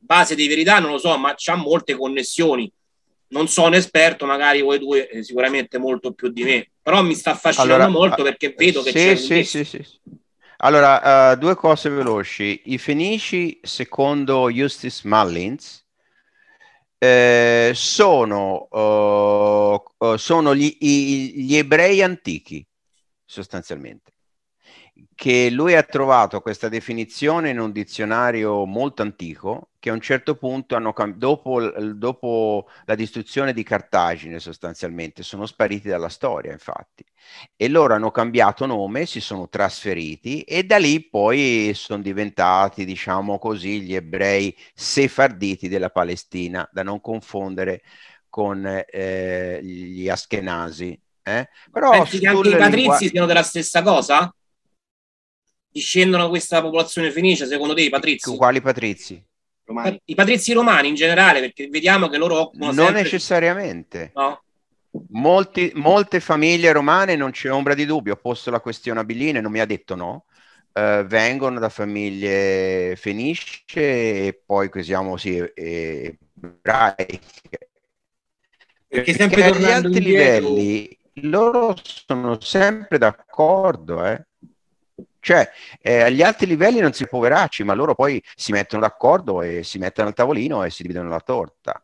base di verità non lo so, ma c'ha molte connessioni non sono esperto, magari voi due eh, sicuramente molto più di me, però mi sta affascinando allora, molto ah, perché vedo che sì, c'è sì, sì, sì, Allora, uh, due cose veloci. I fenici, secondo Justice Mullins, eh, sono, uh, sono gli, gli, ebrei antichi, sostanzialmente che lui ha trovato questa definizione in un dizionario molto antico che a un certo punto, hanno, dopo, dopo, la distruzione di Cartagine sostanzialmente, sono spariti dalla storia infatti. E loro hanno cambiato nome, si sono trasferiti e da lì poi sono diventati, diciamo così, gli ebrei sefarditi della Palestina, da non confondere con eh, gli Ashkenazi. Eh? Però Pensi che anche i patrizi lingua... siano della stessa cosa? discendono questa popolazione fenicia, secondo te i patrizi? Quali patrizi? Romani. I patrizi romani in generale, perché vediamo che loro occupano Non sempre... necessariamente. No. Molti, molte famiglie romane, non c'è ombra di dubbio, ho posto la questione a Billine, non mi ha detto no, eh, vengono da famiglie fenice e poi siamo sì, ebraiche. Perché, perché agli altri indietro... livelli loro sono sempre d'accordo, eh cioè, eh, agli altri livelli non si poveracci, ma loro poi si mettono d'accordo e si mettono al tavolino e si dividono la torta.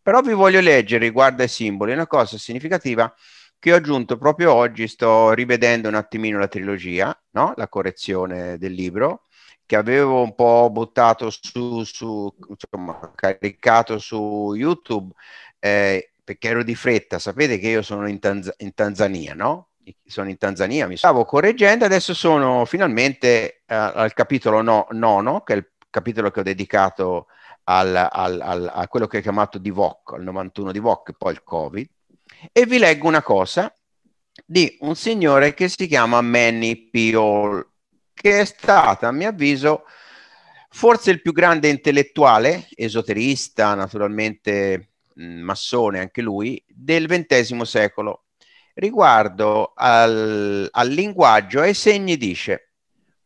Però vi voglio leggere riguardo ai simboli una cosa significativa che ho aggiunto proprio oggi, sto rivedendo un attimino la trilogia, no? la correzione del libro, che avevo un po' buttato su, su insomma, caricato su YouTube, eh, perché ero di fretta, sapete che io sono in, Tanz- in Tanzania, no? sono in Tanzania, mi stavo correggendo, adesso sono finalmente uh, al capitolo no, nono, che è il capitolo che ho dedicato al, al, al, a quello che è chiamato di VOC, al 91 di VOC, poi il Covid, e vi leggo una cosa di un signore che si chiama Manny Piol, che è stato, a mio avviso, forse il più grande intellettuale, esoterista, naturalmente mm, massone anche lui, del XX secolo riguardo al, al linguaggio ai segni dice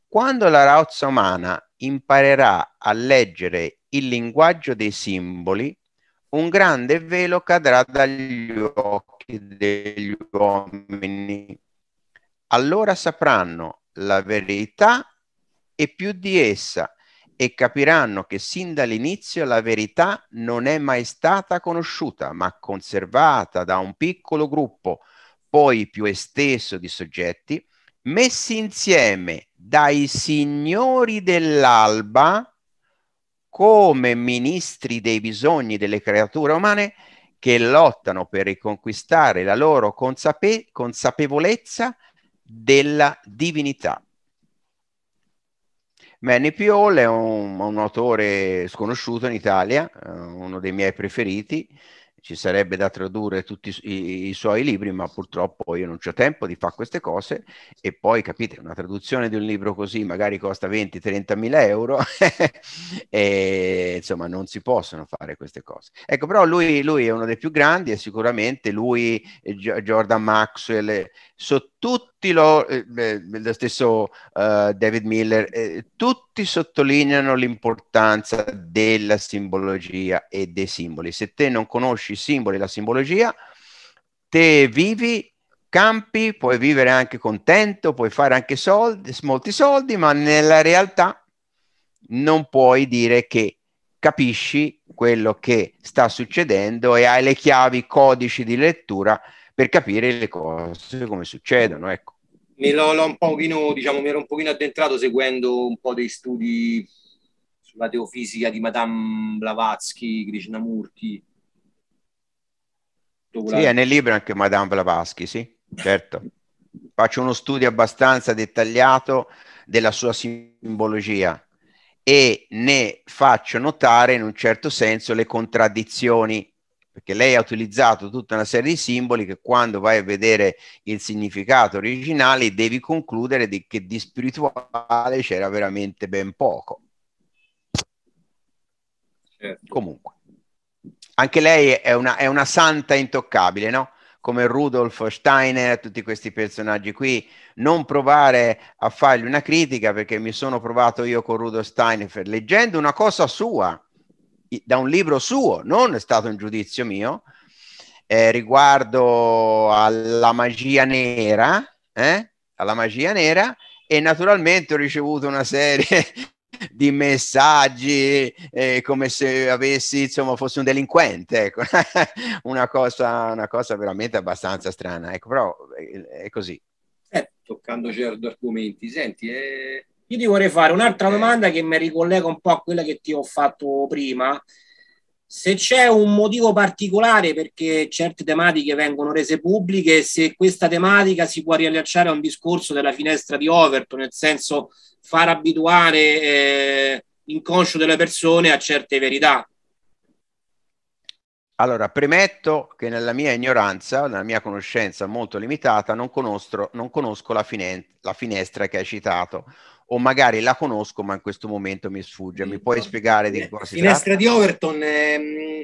quando la razza umana imparerà a leggere il linguaggio dei simboli, un grande velo cadrà dagli occhi degli uomini. Allora sapranno la verità e più di essa e capiranno che sin dall'inizio la verità non è mai stata conosciuta, ma conservata da un piccolo gruppo poi più esteso di soggetti, messi insieme dai signori dell'alba come ministri dei bisogni delle creature umane che lottano per riconquistare la loro consape- consapevolezza della divinità. Manny Piol è un, un, autore sconosciuto in Italia, eh, uno dei miei preferiti, ci sarebbe da tradurre tutti i, i, suoi libri, ma purtroppo io non ho tempo di fare queste cose. E poi capite, una traduzione di un libro così magari costa 20-30 mila euro, [LAUGHS] e insomma non si possono fare queste cose. Ecco, però lui, lui è uno dei più grandi e sicuramente lui, eh, Jordan Maxwell, eh, sotto tutti lo, eh, lo stesso uh, David Miller, eh, tutti sottolineano l'importanza della simbologia e dei simboli. Se te non conosci i simboli e la simbologia, te vivi, campi, puoi vivere anche contento, puoi fare anche soldi, molti soldi, ma nella realtà non puoi dire che capisci quello che sta succedendo e hai le chiavi, i codici di lettura per capire le cose come succedono. Ecco. Mi, l'ho, l'ho un pochino, diciamo, mi ero un pochino addentrato seguendo un po' dei studi sulla teofisica di Madame Blavatsky, Krishnamurti. Sì, è nel libro anche Madame Blavatsky, sì, certo. Faccio uno studio abbastanza dettagliato della sua simbologia e ne faccio notare in un certo senso le contraddizioni perché lei ha utilizzato tutta una serie di simboli che quando vai a vedere il significato originale devi concludere di, che di spirituale c'era veramente ben poco. Certo. Comunque, anche lei è una, è una santa intoccabile, no? come Rudolf Steiner, tutti questi personaggi qui, non provare a fargli una critica perché mi sono provato io con Rudolf Steiner leggendo una cosa sua, da un libro suo, non è stato un giudizio mio, eh, riguardo alla magia nera, eh? alla magia nera, e naturalmente ho ricevuto una serie [LAUGHS] di messaggi eh, come se avessi, insomma, fossi un delinquente, ecco. [LAUGHS] una, cosa, una cosa veramente abbastanza strana, ecco, però è, eh, è così. Eh, toccando certi argomenti, senti, è eh, io ti vorrei fare un'altra domanda che mi ricollega un po' a quella che ti ho fatto prima. Se c'è un motivo particolare perché certe tematiche vengono rese pubbliche, se questa tematica si può riallacciare a un discorso della finestra di Overton, nel senso far abituare eh, inconscio delle persone a certe verità. Allora, premetto che nella mia ignoranza, nella mia conoscenza molto limitata, non conosco, non conosco la, fine, la, finestra che hai citato o magari la conosco ma in questo momento mi sfugge. Mi mm, puoi spiegare di cosa si Finestra tratta? di Overton, ehm,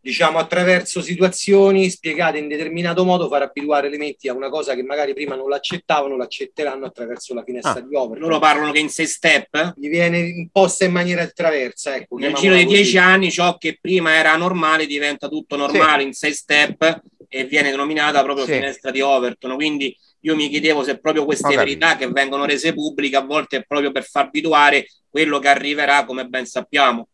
diciamo attraverso situazioni spiegate in determinato modo far abituare le elementi a una cosa che magari prima non l'accettavano, l'accetteranno attraverso la finestra ah, di Overton. Loro parlano che in sei step eh? gli viene imposta in maniera attraversa. Ecco, Nel giro di dieci anni ciò che prima era normale diventa tutto normale sì. in sei step e viene denominata proprio sì. finestra di Overton. Quindi io mi chiedevo se proprio queste okay. verità che vengono rese pubbliche a volte è proprio per far abituare quello che arriverà, come ben sappiamo.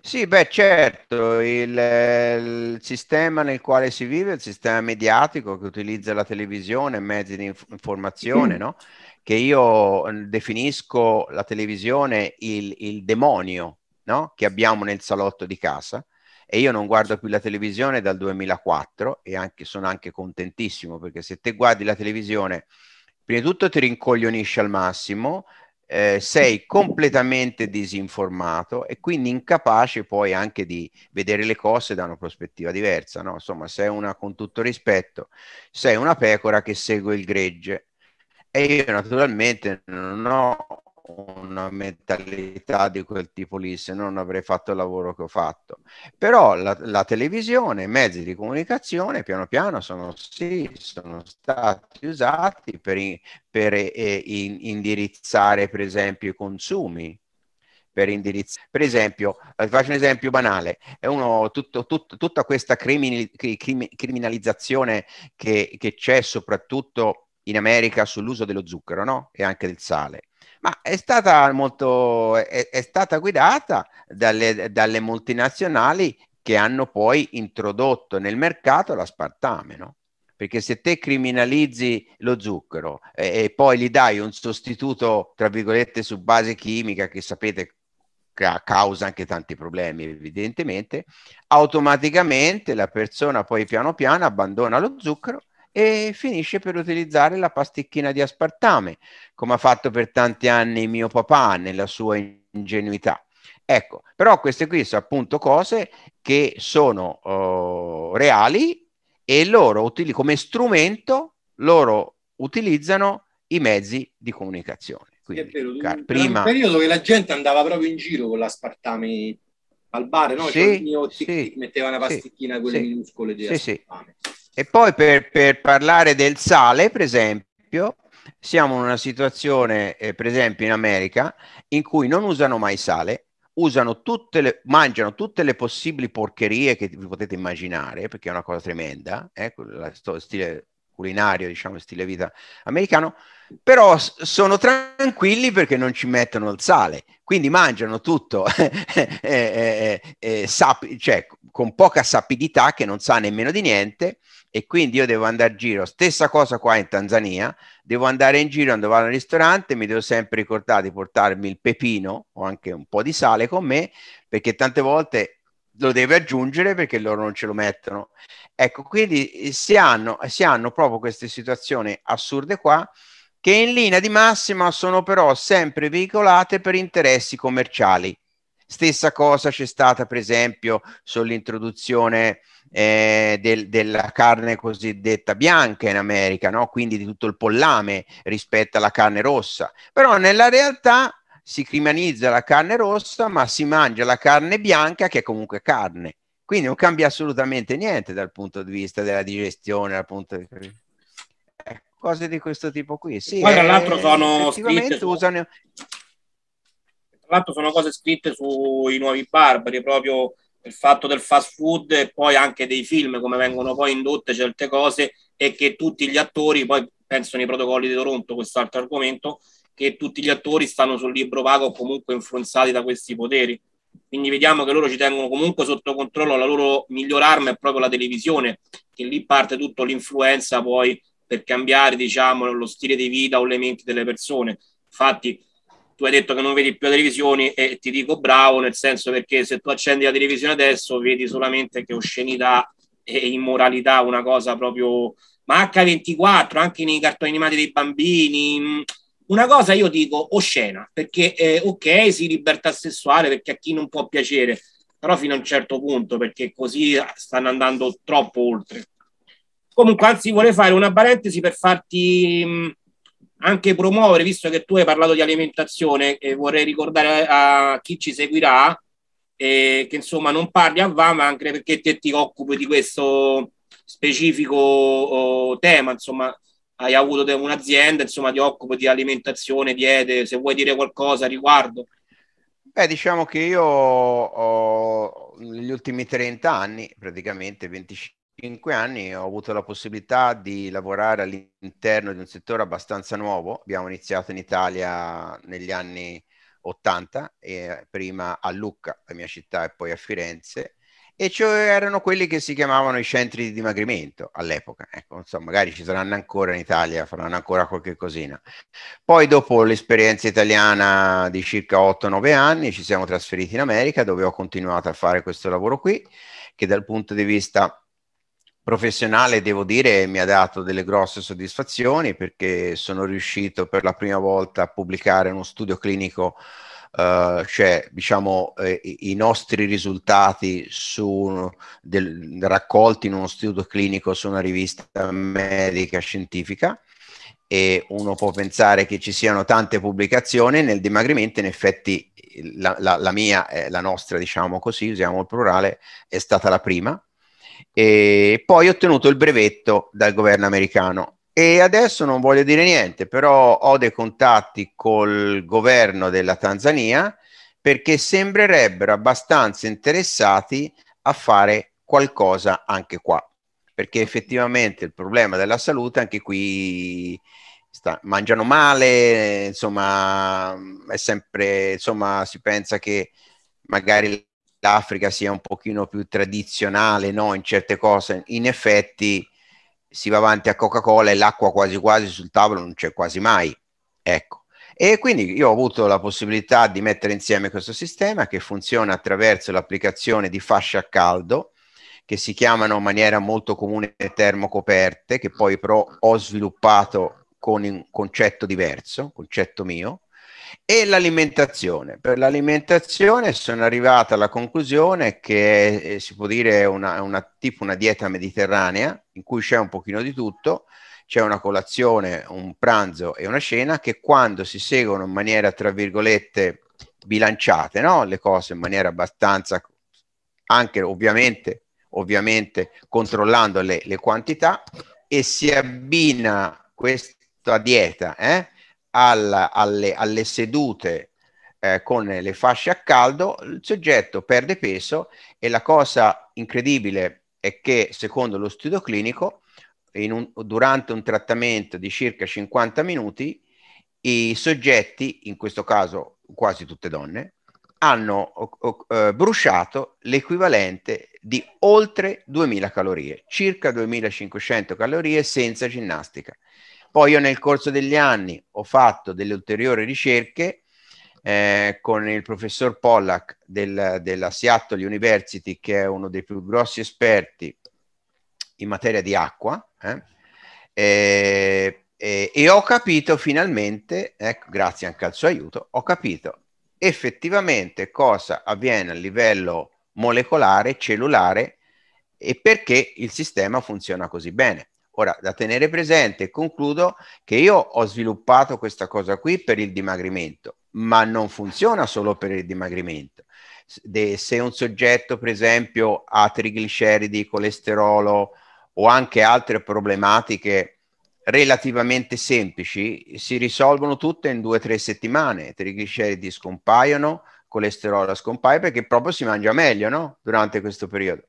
Sì, beh, certo, il, il, sistema nel quale si vive, il sistema mediatico che utilizza la televisione, mezzi di informazione, mm. no? che io mm, definisco la televisione il, il demonio no? che abbiamo nel salotto di casa, e io non guardo più la televisione dal 2004 e anche, sono anche contentissimo perché se te guardi la televisione, prima di tutto ti rincoglionisci al massimo, eh, sei completamente disinformato e quindi incapace poi anche di vedere le cose da una prospettiva diversa. No? Insomma, sei una, con tutto rispetto, sei una pecora che segue il gregge. E io naturalmente non ho una mentalità di quel tipo lì, se no non avrei fatto il lavoro che ho fatto. Però la, la televisione, i mezzi di comunicazione, piano piano sono, sì, sono stati usati per, per eh, in, indirizzare, per esempio, i consumi. Per, indirizzare. per esempio, eh, faccio un esempio banale, uno, tutto, tutto, tutta questa crimin- crim- criminalizzazione che, che c'è soprattutto in America sull'uso dello zucchero no? e anche del sale ma è stata, molto, è, è stata guidata dalle, dalle, multinazionali che hanno poi introdotto nel mercato l'aspartame, no? Perché se te criminalizzi lo zucchero e, e poi gli dai un sostituto, tra virgolette, su base chimica, che sapete causa anche tanti problemi evidentemente, automaticamente la persona poi piano piano abbandona lo zucchero e finisce per utilizzare la pasticchina di aspartame, come ha fatto per tanti anni mio papà nella sua ingenuità. Ecco, però queste qui sono appunto cose che sono uh, reali e loro utili- come strumento loro utilizzano i mezzi di comunicazione. Quindi, è vero, car- prima... un periodo che la gente andava proprio in giro con l'aspartame al bar, no? Sì, cioè, sì, tic, tic, metteva una pasticchina sì, con le minuscole di sì, aspartame. Sì. E poi per, per parlare del sale, per esempio, siamo in una situazione, eh, per esempio in America, in cui non usano mai sale, usano tutte le, mangiano tutte le possibili porcherie che vi potete immaginare, perché è una cosa tremenda, eh, stile culinario, diciamo, stile vita americano, però sono tranquilli perché non ci mettono il sale, quindi mangiano tutto [LAUGHS] eh, eh, eh, eh, sap- cioè, con poca sapidità che non sa nemmeno di niente e quindi io devo andare in giro, stessa cosa qua in Tanzania, devo andare in giro, quando vado al ristorante mi devo sempre ricordare di portarmi il pepino o anche un po' di sale con me perché tante volte lo deve aggiungere perché loro non ce lo mettono Ecco, quindi eh, si hanno, eh, si hanno proprio queste situazioni assurde qua che in linea di massima sono però sempre veicolate per interessi commerciali. Stessa cosa c'è stata per esempio sull'introduzione eh, del, della carne cosiddetta bianca in America, no? quindi di tutto il pollame rispetto alla carne rossa. Però nella realtà si criminalizza la carne rossa, ma si mangia la carne bianca che è comunque carne. Quindi non cambia assolutamente niente dal punto di vista della digestione, dal punto di... Eh, cose di questo tipo qui. Sì, poi tra eh, l'altro sono scritte usano... tra l'altro sono cose scritte sui nuovi barbari, proprio il fatto del fast food e poi anche dei film, come vengono poi indotte certe cose e che tutti gli attori, poi pensano nei protocolli di Toronto, quest'altro argomento, che tutti gli attori stanno sul libro vago o comunque influenzati da questi poteri. Quindi vediamo che loro ci tengono comunque sotto controllo, la loro miglior arma è proprio la televisione, che lì parte tutto l'influenza poi per cambiare diciamo, lo stile di vita o le menti delle persone. Infatti tu hai detto che non vedi più la televisione e ti dico bravo, nel senso perché se tu accendi la televisione adesso vedi solamente che oscenità e immoralità, una cosa proprio ma H24, anche nei cartoni animati dei bambini, mm, una cosa io dico oscena, perché eh, ok, sì, libertà sessuale, perché a chi non può piacere, però fino a un certo punto, perché così stanno andando troppo oltre. Comunque, anzi, vorrei fare una parentesi per farti mh, mm, anche promuovere, visto che tu hai parlato di alimentazione, e vorrei ricordare a, a chi ci seguirà eh, che insomma non parli a VAMA anche perché te ti occupi di questo specifico oh, tema, insomma, hai avuto un'azienda, insomma ti occupi di alimentazione, diete, se vuoi dire qualcosa a riguardo. Beh, diciamo che io ho, negli ultimi 30 anni, praticamente 25 anni, ho avuto la possibilità di lavorare all'interno di un settore abbastanza nuovo. Abbiamo iniziato in Italia negli anni 80, eh, prima a Lucca, la mia città, e poi a Firenze, e cioè erano quelli che si chiamavano i centri di dimagrimento all'epoca, ecco, insomma, magari ci saranno ancora in Italia, faranno ancora qualche cosina. Poi dopo l'esperienza italiana di circa 8-9 anni ci siamo trasferiti in America dove ho continuato a fare questo lavoro qui, che dal punto di vista professionale devo dire mi ha dato delle grosse soddisfazioni perché sono riuscito per la prima volta a pubblicare uno studio clinico eh, cioè diciamo eh, i nostri risultati su, del, raccolti in uno studio clinico su una rivista medica scientifica e uno può pensare che ci siano tante pubblicazioni nel dimagrimento in effetti la, la, la mia, eh, la nostra diciamo così, usiamo il plurale, è stata la prima e poi ho ottenuto il brevetto dal governo americano e adesso non voglio dire niente, però ho dei contatti col governo della Tanzania perché sembrerebbero abbastanza interessati a fare qualcosa anche qua, perché effettivamente il problema della salute anche qui sta, mangiano male, insomma, è sempre, insomma, si pensa che magari l'Africa sia un pochino più tradizionale no? in certe cose, in effetti si va avanti a Coca-Cola e l'acqua quasi quasi sul tavolo non c'è quasi mai. Ecco. E quindi io ho avuto la possibilità di mettere insieme questo sistema che funziona attraverso l'applicazione di fasce a caldo, che si chiamano in maniera molto comune termocoperte, che poi però ho sviluppato con un concetto diverso, concetto mio, e l'alimentazione. Per l'alimentazione sono arrivata alla conclusione che è, eh, si può dire una, una, tipo una dieta mediterranea in cui c'è un pochino di tutto, c'è una colazione, un pranzo e una cena che quando si seguono in maniera, tra virgolette, bilanciate, no? le cose in maniera abbastanza, anche ovviamente, ovviamente controllando le, le quantità, e si abbina questa dieta eh, alla, alle, alle, sedute eh, con le fasce a caldo, il soggetto perde peso e la cosa incredibile è che secondo lo studio clinico, in un, durante un trattamento di circa 50 minuti, i soggetti, in questo caso quasi tutte donne, hanno eh, bruciato l'equivalente di oltre 2000 calorie, circa 2500 calorie senza ginnastica. Poi io nel corso degli anni ho fatto delle ulteriori ricerche eh, con il professor Pollack del, della Seattle University, che è uno dei più grossi esperti in materia di acqua, eh? e, eh, eh, e, ho capito finalmente, ecco, grazie anche al suo aiuto, ho capito effettivamente cosa avviene a livello molecolare, cellulare e perché il sistema funziona così bene. Ora, da tenere presente, concludo, che io ho sviluppato questa cosa qui per il dimagrimento, ma non funziona solo per il dimagrimento. De, se un soggetto, per esempio, ha trigliceridi, colesterolo o anche altre problematiche relativamente semplici, si risolvono tutte in due o tre settimane. Trigliceridi scompaiono, colesterolo scompaio perché proprio si mangia meglio no? durante questo periodo.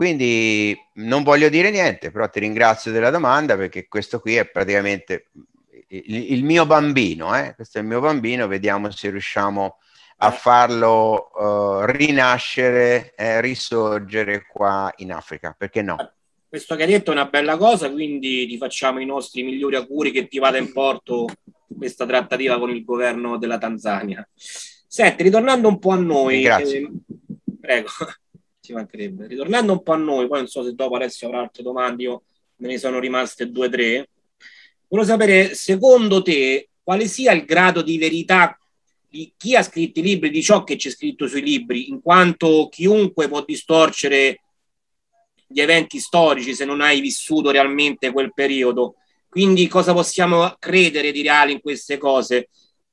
Quindi non voglio dire niente, però ti ringrazio della domanda perché questo qui è praticamente mm, il, il mio bambino, eh? questo è il mio bambino, vediamo se riusciamo a farlo uh, rinascere, eh, risorgere qua in Africa, perché no? Questo che hai detto è una bella cosa, quindi ti facciamo i nostri migliori auguri che ti vada in porto questa trattativa con il governo della Tanzania. Senti, ritornando un po' a noi, eh, prego ci mancherebbe. Ritornando un po' a noi, poi non so se dopo Alessio avrà altre domande, io me ne sono rimaste due o tre. Volevo sapere, secondo te, quale sia il grado di verità di chi ha scritto i libri, di ciò che c'è scritto sui libri, in quanto chiunque può distorcere gli eventi storici se non hai vissuto realmente quel periodo. Quindi cosa possiamo credere di reale in queste cose?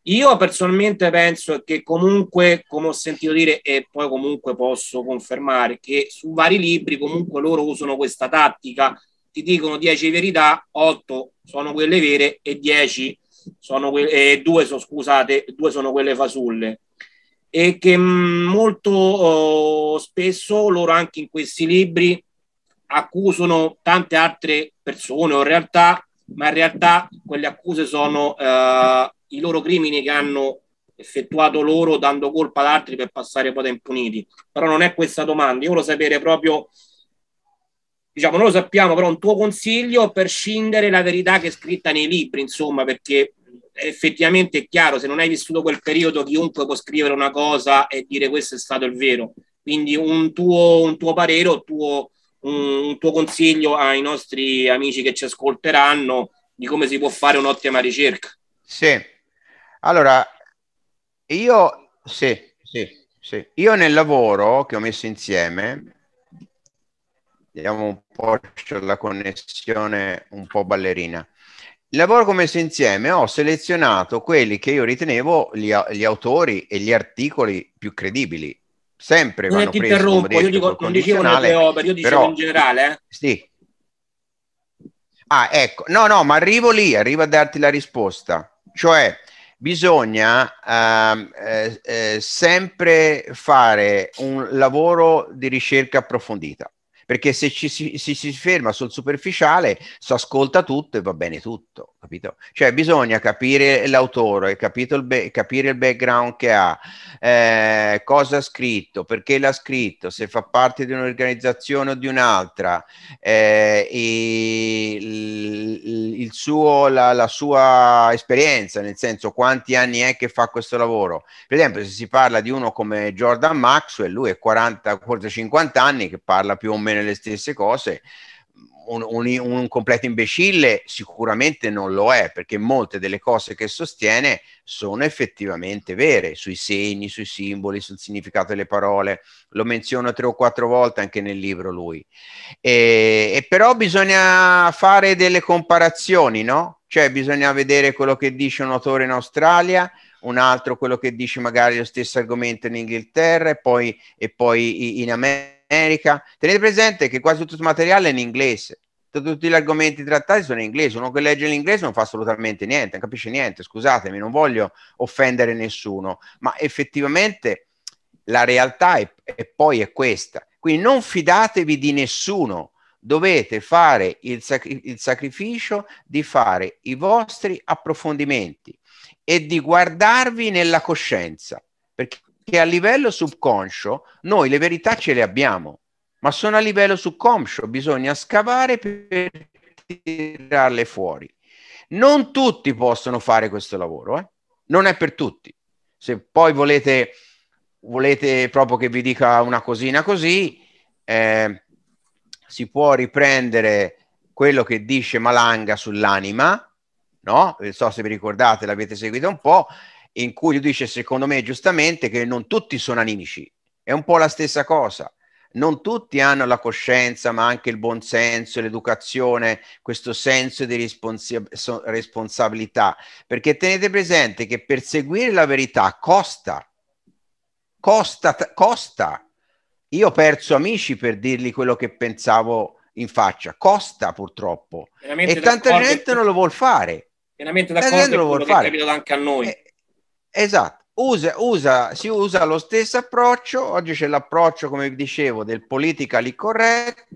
Io personalmente penso che comunque, come ho sentito dire e poi comunque posso confermare, che su vari libri comunque loro usano questa tattica, ti dicono 10 verità, 8 sono quelle vere e 10 sono quelle, e 2 sono, scusate, 2 sono quelle fasulle. E che mm, molto oh, spesso loro anche in questi libri accusano tante altre persone o realtà, ma in realtà quelle accuse sono... Eh, i loro crimini che hanno effettuato loro dando colpa ad altri per passare poi da impuniti. Però non è questa domanda, io voglio sapere proprio, diciamo, noi lo sappiamo, però un tuo consiglio per scindere la verità che è scritta nei libri, insomma, perché effettivamente è chiaro, se non hai vissuto quel periodo, chiunque può scrivere una cosa e dire questo è stato il vero. Quindi un tuo, un tuo parere, un tuo, un tuo consiglio ai nostri amici che ci ascolteranno di come si può fare un'ottima ricerca. Sì, allora, io, sì, sì, sì. io nel lavoro che ho messo insieme, vediamo un po' la connessione un po' ballerina. Il lavoro che ho messo insieme ho selezionato quelli che io ritenevo gli, gli autori e gli articoli più credibili. Sempre non ti interrompo, io dico, non dicevo nelle opere, io dicevo però, in generale. Eh? Sì. Ah, ecco, no, no, ma arrivo lì, arrivo a darti la risposta. Cioè, bisogna ehm, eh, eh, sempre fare un lavoro di ricerca approfondita, perché se ci si, si, si ferma sul superficiale, si ascolta tutto e va bene tutto capito? Cioè bisogna capire l'autore, il be- capire il background che ha, eh, cosa ha scritto, perché l'ha scritto, se fa parte di un'organizzazione o di un'altra, eh, il, suo, la, la, sua esperienza, nel senso quanti anni è che fa questo lavoro. Per esempio se si parla di uno come Jordan Maxwell, lui è 40, forse 50 anni che parla più o meno le stesse cose, un, un, un, completo imbecille sicuramente non lo è, perché molte delle cose che sostiene sono effettivamente vere, sui segni, sui simboli, sul significato delle parole. Lo menziona tre o quattro volte anche nel libro lui. E, e però bisogna fare delle comparazioni, no? Cioè bisogna vedere quello che dice un autore in Australia, un altro quello che dice magari lo stesso argomento in Inghilterra e poi, e poi in America America. Tenete presente che quasi tutto il materiale è in inglese, tutti gli argomenti trattati sono in inglese, uno che legge l'inglese non fa assolutamente niente, non capisce niente, scusatemi, non voglio offendere nessuno, ma effettivamente la realtà è, è poi è questa. Quindi non fidatevi di nessuno, dovete fare il, sacri- il sacrificio di fare i vostri approfondimenti e di guardarvi nella coscienza, perché che a livello subconscio noi le verità ce le abbiamo, ma sono a livello subconscio, bisogna scavare per tirarle fuori. Non tutti possono fare questo lavoro, eh? non è per tutti. Se poi volete, volete proprio che vi dica una cosina così, eh, si può riprendere quello che dice Malanga sull'anima, no? Non so se vi ricordate, l'avete seguito un po', in cui lui dice, secondo me giustamente, che non tutti sono animici. È un po' la stessa cosa. Non tutti hanno la coscienza, ma anche il buonsenso, l'educazione, questo senso di responsi- responsabilità. Perché tenete presente che perseguire la verità costa. Costa, costa. Io ho perso amici per dirgli quello che pensavo in faccia. Costa purtroppo. Veramente e tanta gente non lo vuol fare. Pienamente d'accordo, è quello che è capitato anche a noi. Eh, Esatto, usa, usa, si usa lo stesso approccio, oggi c'è l'approccio, come dicevo, del politically correct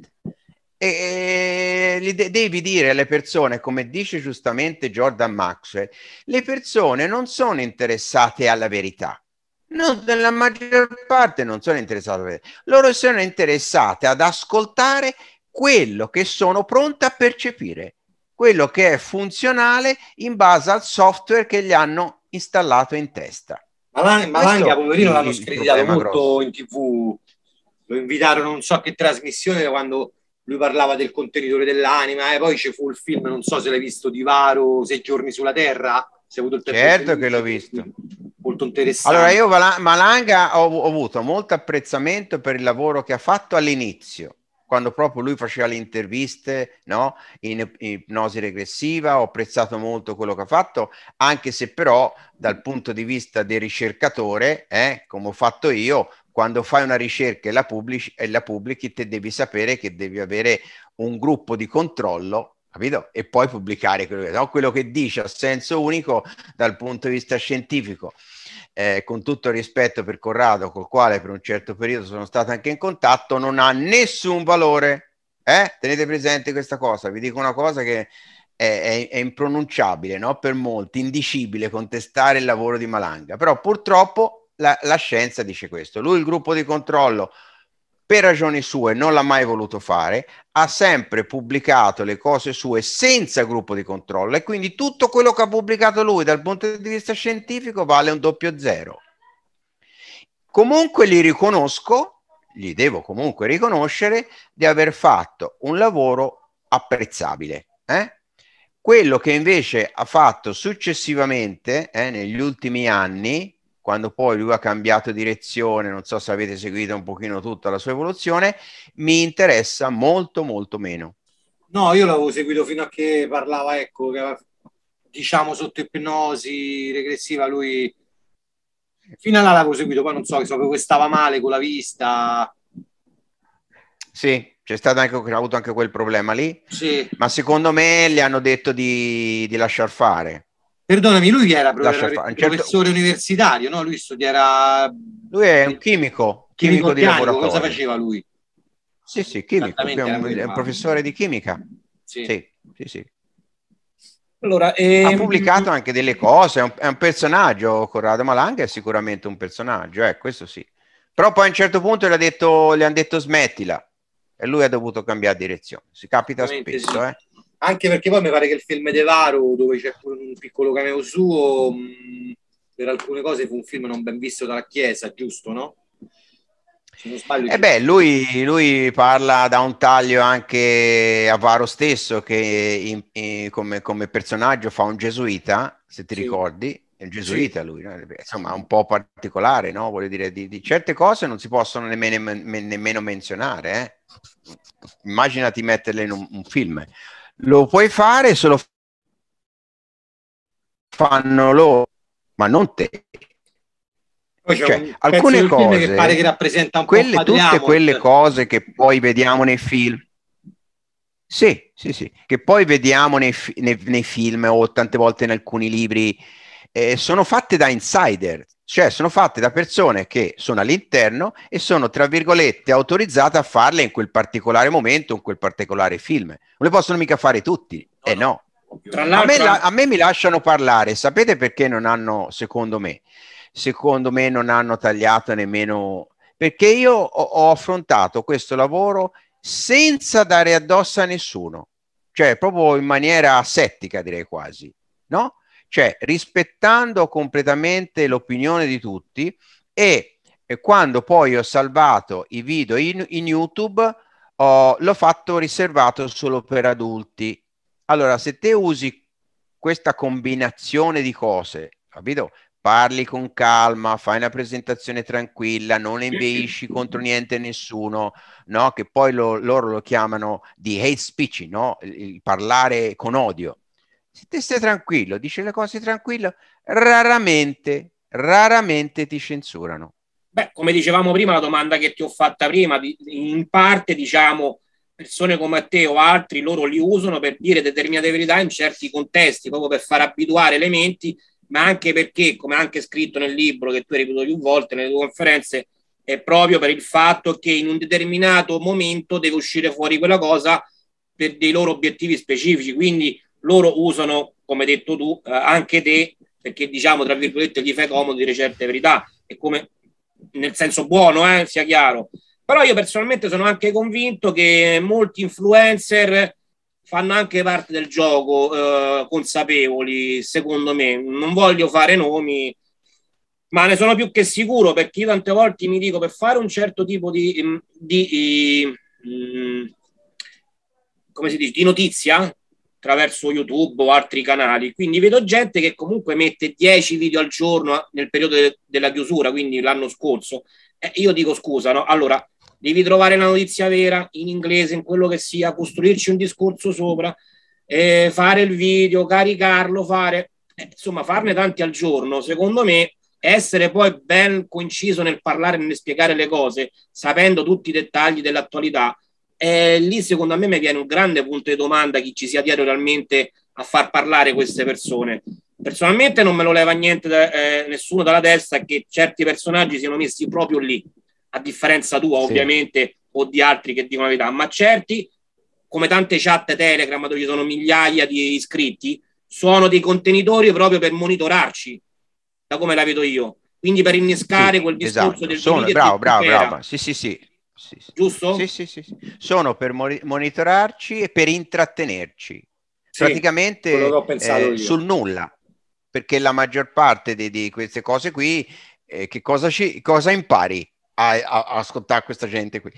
e, de- devi dire alle persone, come dice giustamente Jordan Maxwell, le persone non sono interessate alla verità. Non, la maggior parte non sono interessate alla verità. Loro sono interessate ad ascoltare quello che sono pronte a percepire, quello che è funzionale in base al software che gli hanno installato in testa. Malan- Malanga, poverino, l'hanno screditato molto grosso. in tv. Lo invitarono non so che trasmissione quando lui parlava del contenitore dell'anima e poi ci fu il film, non so se l'hai visto, di Varo, Sei giorni sulla Terra. Sei avuto il certo che l'ho visto. Molto interessante. Allora io Malanga ho, ho avuto molto apprezzamento per il lavoro che ha fatto all'inizio quando proprio lui faceva le interviste no? in, ipnosi regressiva, ho apprezzato molto quello che ha fatto, anche se però dal punto di vista del ricercatore, eh, come ho fatto io, quando fai una ricerca e la, pubblici, e la pubblichi, te devi sapere che devi avere un gruppo di controllo capito? E poi pubblicare quello che, no? quello che dice a senso unico dal punto di vista scientifico eh, con tutto il rispetto per Corrado, col quale per un certo periodo sono stato anche in contatto, non ha nessun valore. Eh? Tenete presente questa cosa, vi dico una cosa che è, è, è impronunciabile no? per molti, indicibile contestare il lavoro di Malanga, però purtroppo la, la scienza dice questo. Lui il gruppo di controllo per ragioni sue non l'ha mai voluto fare, ha sempre pubblicato le cose sue senza gruppo di controllo e quindi tutto quello che ha pubblicato lui dal punto di vista scientifico vale un doppio zero. Comunque li riconosco, gli devo comunque riconoscere di aver fatto un lavoro apprezzabile. Eh? Quello che invece ha fatto successivamente eh, negli ultimi anni, quando poi lui ha cambiato direzione, non so se avete seguito un pochino tutta la sua evoluzione, mi interessa molto molto meno. No, io l'avevo seguito fino a che parlava, ecco, che diciamo sotto ipnosi regressiva, lui fino a là l'avevo seguito, poi non so, che che stava male con la vista. Sì, c'è stato anche, ha avuto anche quel problema lì, sì. ma secondo me gli hanno detto di, di lasciar fare Perdonami, lui era certo- professore certo. universitario, no? Lui studiava... Lui è un chimico, chimico, chimico di laboratorio. Cosa faceva lui? Sì, sì, chimico, è un, è un professore di chimica. Sì, sì, sì. sì. Allora, ehm... Ha pubblicato anche delle cose, è un, è un personaggio, Corrado Malanga è sicuramente un personaggio, eh, questo sì. Però poi a un certo punto gli, detto, gli hanno detto smettila e lui ha dovuto cambiare direzione, si capita spesso, sì. eh anche perché poi mi pare che il film De Varo, dove c'è un piccolo cameo suo, mh, mm, per alcune cose fu un film non ben visto dalla Chiesa, giusto, no? Sbaglio, eh beh, lui, lui, parla da un taglio anche a Varo stesso, che in, in, come, come, personaggio fa un gesuita, se ti sì. ricordi, è un gesuita sì. lui, no? insomma un po' particolare, no? Vuole dire, di, di, certe cose non si possono nemmeno, nemmeno menzionare, eh? immaginati metterle in un, un film lo puoi fare se lo fanno loro, ma non te. Poi cioè, alcune cose che pare che rappresenta un quelle, po' tutte quelle cioè. cose che poi vediamo nei film. Sì, sì, sì, che poi vediamo nei, nei, nei film o tante volte in alcuni libri, eh, sono fatte da insider, cioè sono fatte da persone che sono all'interno e sono, tra virgolette, autorizzate a farle in quel particolare momento, in quel particolare film. Non le possono mica fare tutti, no, eh no. A me, la, a me mi lasciano parlare, sapete perché non hanno, secondo me, secondo me non hanno tagliato nemmeno, perché io ho, ho affrontato questo lavoro senza dare addosso a nessuno, cioè proprio in maniera settica direi quasi, no? cioè rispettando completamente l'opinione di tutti e, quando poi ho salvato i video in, in YouTube oh, l'ho fatto riservato solo per adulti. Allora, se te usi questa combinazione di cose, capito? Parli con calma, fai una presentazione tranquilla, non inveisci contro niente e nessuno, no? Che poi lo, loro lo chiamano di hate speech, no? Il parlare con odio se te stai tranquillo, dici le cose tranquillo, raramente, raramente ti censurano. Beh, come dicevamo prima, la domanda che ti ho fatta prima, in parte diciamo persone come te o altri, loro li usano per dire determinate verità in certi contesti, proprio per far abituare le menti, ma anche perché, come anche scritto nel libro che tu hai ripetuto più volte nelle tue conferenze, è proprio per il fatto che in un determinato momento deve uscire fuori quella cosa per dei loro obiettivi specifici. Quindi loro usano, come detto tu, eh, anche te, perché diciamo, tra virgolette, gli fai comodo dire certe verità, e come nel senso buono, eh, sia chiaro. Però io personalmente sono anche convinto che molti influencer fanno anche parte del gioco, eh, consapevoli, secondo me. Non voglio fare nomi, ma ne sono più che sicuro perché io tante volte mi dico per fare un certo tipo di, di, mm, di, di notizia, attraverso YouTube o altri canali. Quindi vedo gente che comunque mette 10 video al giorno nel periodo de- della chiusura, quindi l'anno scorso. Eh, io dico scusa, no? Allora, devi trovare la notizia vera in inglese, in quello che sia, costruirci un discorso sopra, eh, fare il video, caricarlo, fare... Eh, insomma, farne tanti al giorno, secondo me, essere poi ben coinciso nel parlare, e nel spiegare le cose, sapendo tutti i dettagli dell'attualità, eh, lì secondo me mi viene un grande punto di domanda chi ci sia dietro realmente a far parlare queste persone. Personalmente non me lo leva niente da, eh, nessuno dalla testa che certi personaggi siano messi proprio lì, a differenza tua sì. ovviamente o di altri che dicono la verità, ma certi, come tante chat Telegram dove ci sono migliaia di iscritti, sono dei contenitori proprio per monitorarci, da come la vedo io. Quindi per innescare sì, quel discorso esatto. del sono, bravo, bravo, bravo. Sì, sì, sì, sì, sì. Giusto? Sì, sì, sì, Sono per monitorarci e per intrattenerci. Praticamente eh, sul nulla, perché la maggior parte di, di queste cose qui, eh, che cosa, ci, cosa impari? A, a, a, ascoltare questa gente qui.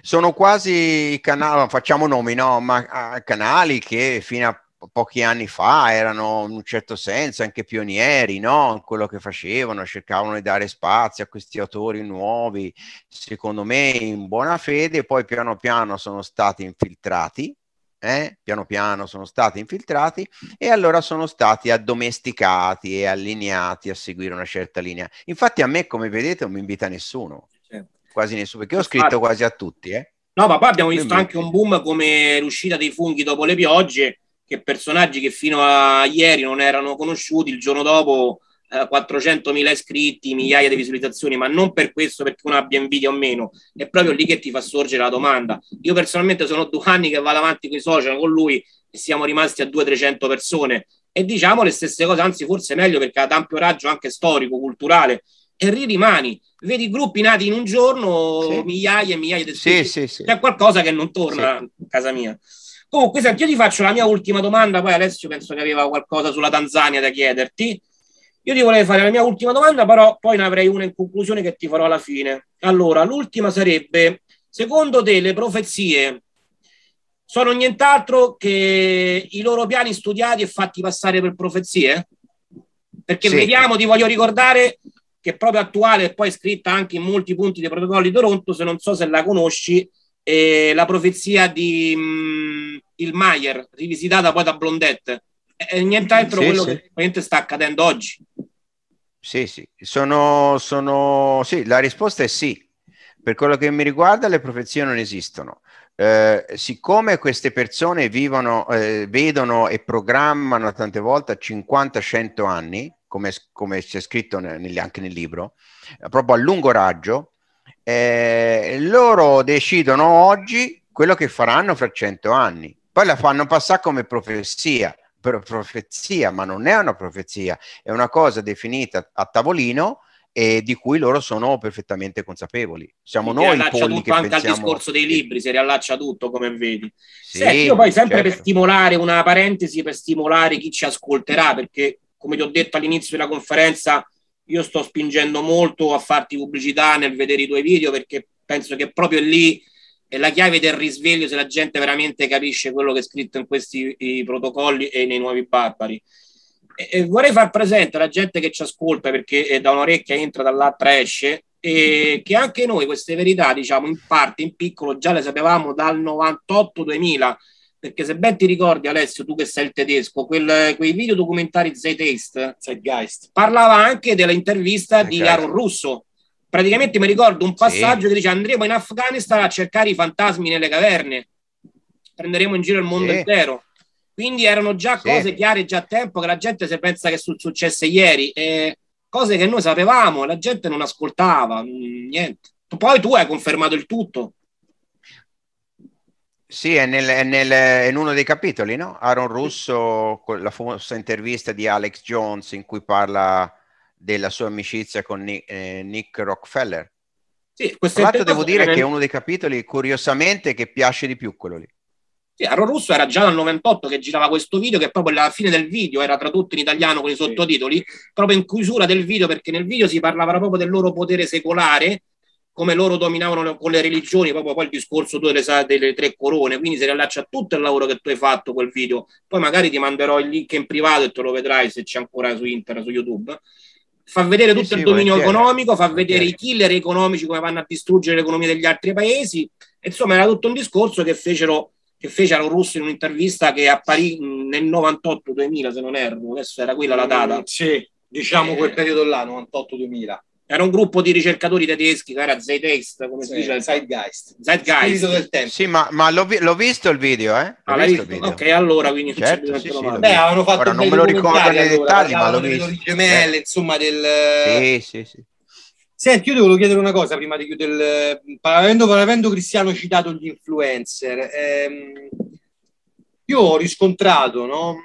Sono quasi canali, facciamo nomi, no? Ma ah, canali che fino a pochi anni fa erano in un certo senso anche pionieri no? in quello che facevano, cercavano di dare spazio a questi autori nuovi, secondo me in buona fede, poi piano piano sono stati infiltrati, eh? piano piano sono stati infiltrati e allora sono stati addomesticati e allineati a seguire una certa linea. Infatti a me, come vedete, non mi invita nessuno, certo. quasi nessuno, perché ho scritto quasi a tutti. Eh? No, ma poi abbiamo visto anche un boom come l'uscita dei funghi dopo le piogge che personaggi che fino a ieri non erano conosciuti, il giorno dopo eh, 400.000 iscritti, migliaia di visualizzazioni, ma non per questo perché uno abbia invidia o meno, è proprio lì che ti fa sorgere la domanda. Io personalmente sono due anni che vado avanti con i social con lui e siamo rimasti a 200-300 persone e diciamo le stesse cose, anzi forse meglio perché ad ampio raggio anche storico, culturale, e lì rimani. Vedi gruppi nati in un giorno, sì. migliaia e migliaia di sì, sì, sì. C'è qualcosa che non torna sì. a casa mia. Comunque, senti, io ti faccio la mia ultima domanda, poi Alessio penso che aveva qualcosa sulla Tanzania da chiederti. Io ti volevo fare la mia ultima domanda, però poi ne avrei una in conclusione che ti farò alla fine. Allora, l'ultima sarebbe, secondo te le profezie sono nient'altro che i loro piani studiati e fatti passare per profezie? Perché sì. vediamo, ti voglio ricordare, che è proprio attuale e poi scritta anche in molti punti dei protocolli di Toronto, se non so se la conosci, e la profezia di mh, mm, Il Maier, rivisitata poi da Blondette. È nient'altro sì, quello sì. che sta accadendo oggi. Sì, sì, sono, sono... sì, la risposta è sì. Per quello che mi riguarda le profezie non esistono. Eh, siccome queste persone vivono, eh, vedono e programmano tante volte 50-100 anni, come, come c'è scritto nel, anche nel libro, proprio a lungo raggio, eh, loro decidono oggi quello che faranno fra cento anni, poi la fanno passare come profezia, profezia, ma non è una profezia, è una cosa definita a tavolino e di cui loro sono perfettamente consapevoli. Siamo Quindi noi i polli tutto, che anche al discorso dei libri si riallaccia tutto, come vedi. Sì, Senti, io poi sempre certo. per stimolare una parentesi per stimolare chi ci ascolterà, perché come ti ho detto all'inizio della conferenza, io sto spingendo molto a farti pubblicità nel vedere i tuoi video perché penso che proprio lì è la chiave del risveglio se la gente veramente capisce quello che è scritto in questi protocolli e nei nuovi barbari. E, e vorrei far presente alla gente che ci ascolta perché eh, da un'orecchia entra, dall'altra esce, e che anche noi queste verità, diciamo, in parte, in piccolo, già le sapevamo dal 98-2000 perché se ben ti ricordi, Alessio, tu che sei il tedesco, quel, quei video documentari Zeitgeist, Zeitgeist parlava anche dell'intervista di Aaron Russo. Praticamente mi ricordo un passaggio sì. che dice andremo in Afghanistan a cercare i fantasmi nelle caverne, prenderemo in giro il mondo sì. intero. Quindi erano già sì. cose chiare già a tempo che la gente se pensa che sono successe ieri, eh, cose che noi sapevamo, la gente non ascoltava, mm, niente. Poi tu hai confermato il tutto sì, è, nel, è, nel, è, in uno dei capitoli, no? Aaron Russo, con la famosa intervista di Alex Jones in cui parla della sua amicizia con Nick, eh, Nick Rockefeller. Sì, questo fatto devo dire nel... che è uno dei capitoli, curiosamente, che piace di più quello lì. Sì, Aaron Russo era già dal 98 che girava questo video, che proprio alla fine del video era tradotto in italiano con i sottotitoli, sì. proprio in chiusura del video, perché nel video si parlava proprio del loro potere secolare, come loro dominavano con le religioni, proprio poi il discorso delle, delle tre corone, quindi si riallaccia a tutto il lavoro che tu hai fatto quel video, poi magari ti manderò il link in privato e te lo vedrai se c'è ancora su internet, su YouTube, fa vedere tutto sì, il dominio volentieri. economico, fa vedere i killer economici come vanno a distruggere l'economia degli altri paesi, insomma era tutto un discorso che fecero che fece a Russo in un'intervista che apparì nel 98-2000 se non erro, adesso era quella la data. Mm, sì, diciamo eh, quel periodo là, 98-2000 era un gruppo di ricercatori tedeschi che era Zeitgeist, come si sì, dice? Zeitgeist. Zeitgeist. del tempo. Sì, ma, ma l'ho, l'ho, visto il video, eh? Ah, l'hai visto? visto? Ok, allora quindi certo, sì, sì, Beh, avevano fatto Ora, non me lo ricordo nei dettagli, ma diciamo, l'ho visto. gemelle, eh. insomma, del... Sì, sì, sì. Senti, io ti volevo chiedere una cosa prima di chiudere il... Avendo, avendo Cristiano citato gli influencer, ehm, io ho riscontrato, no?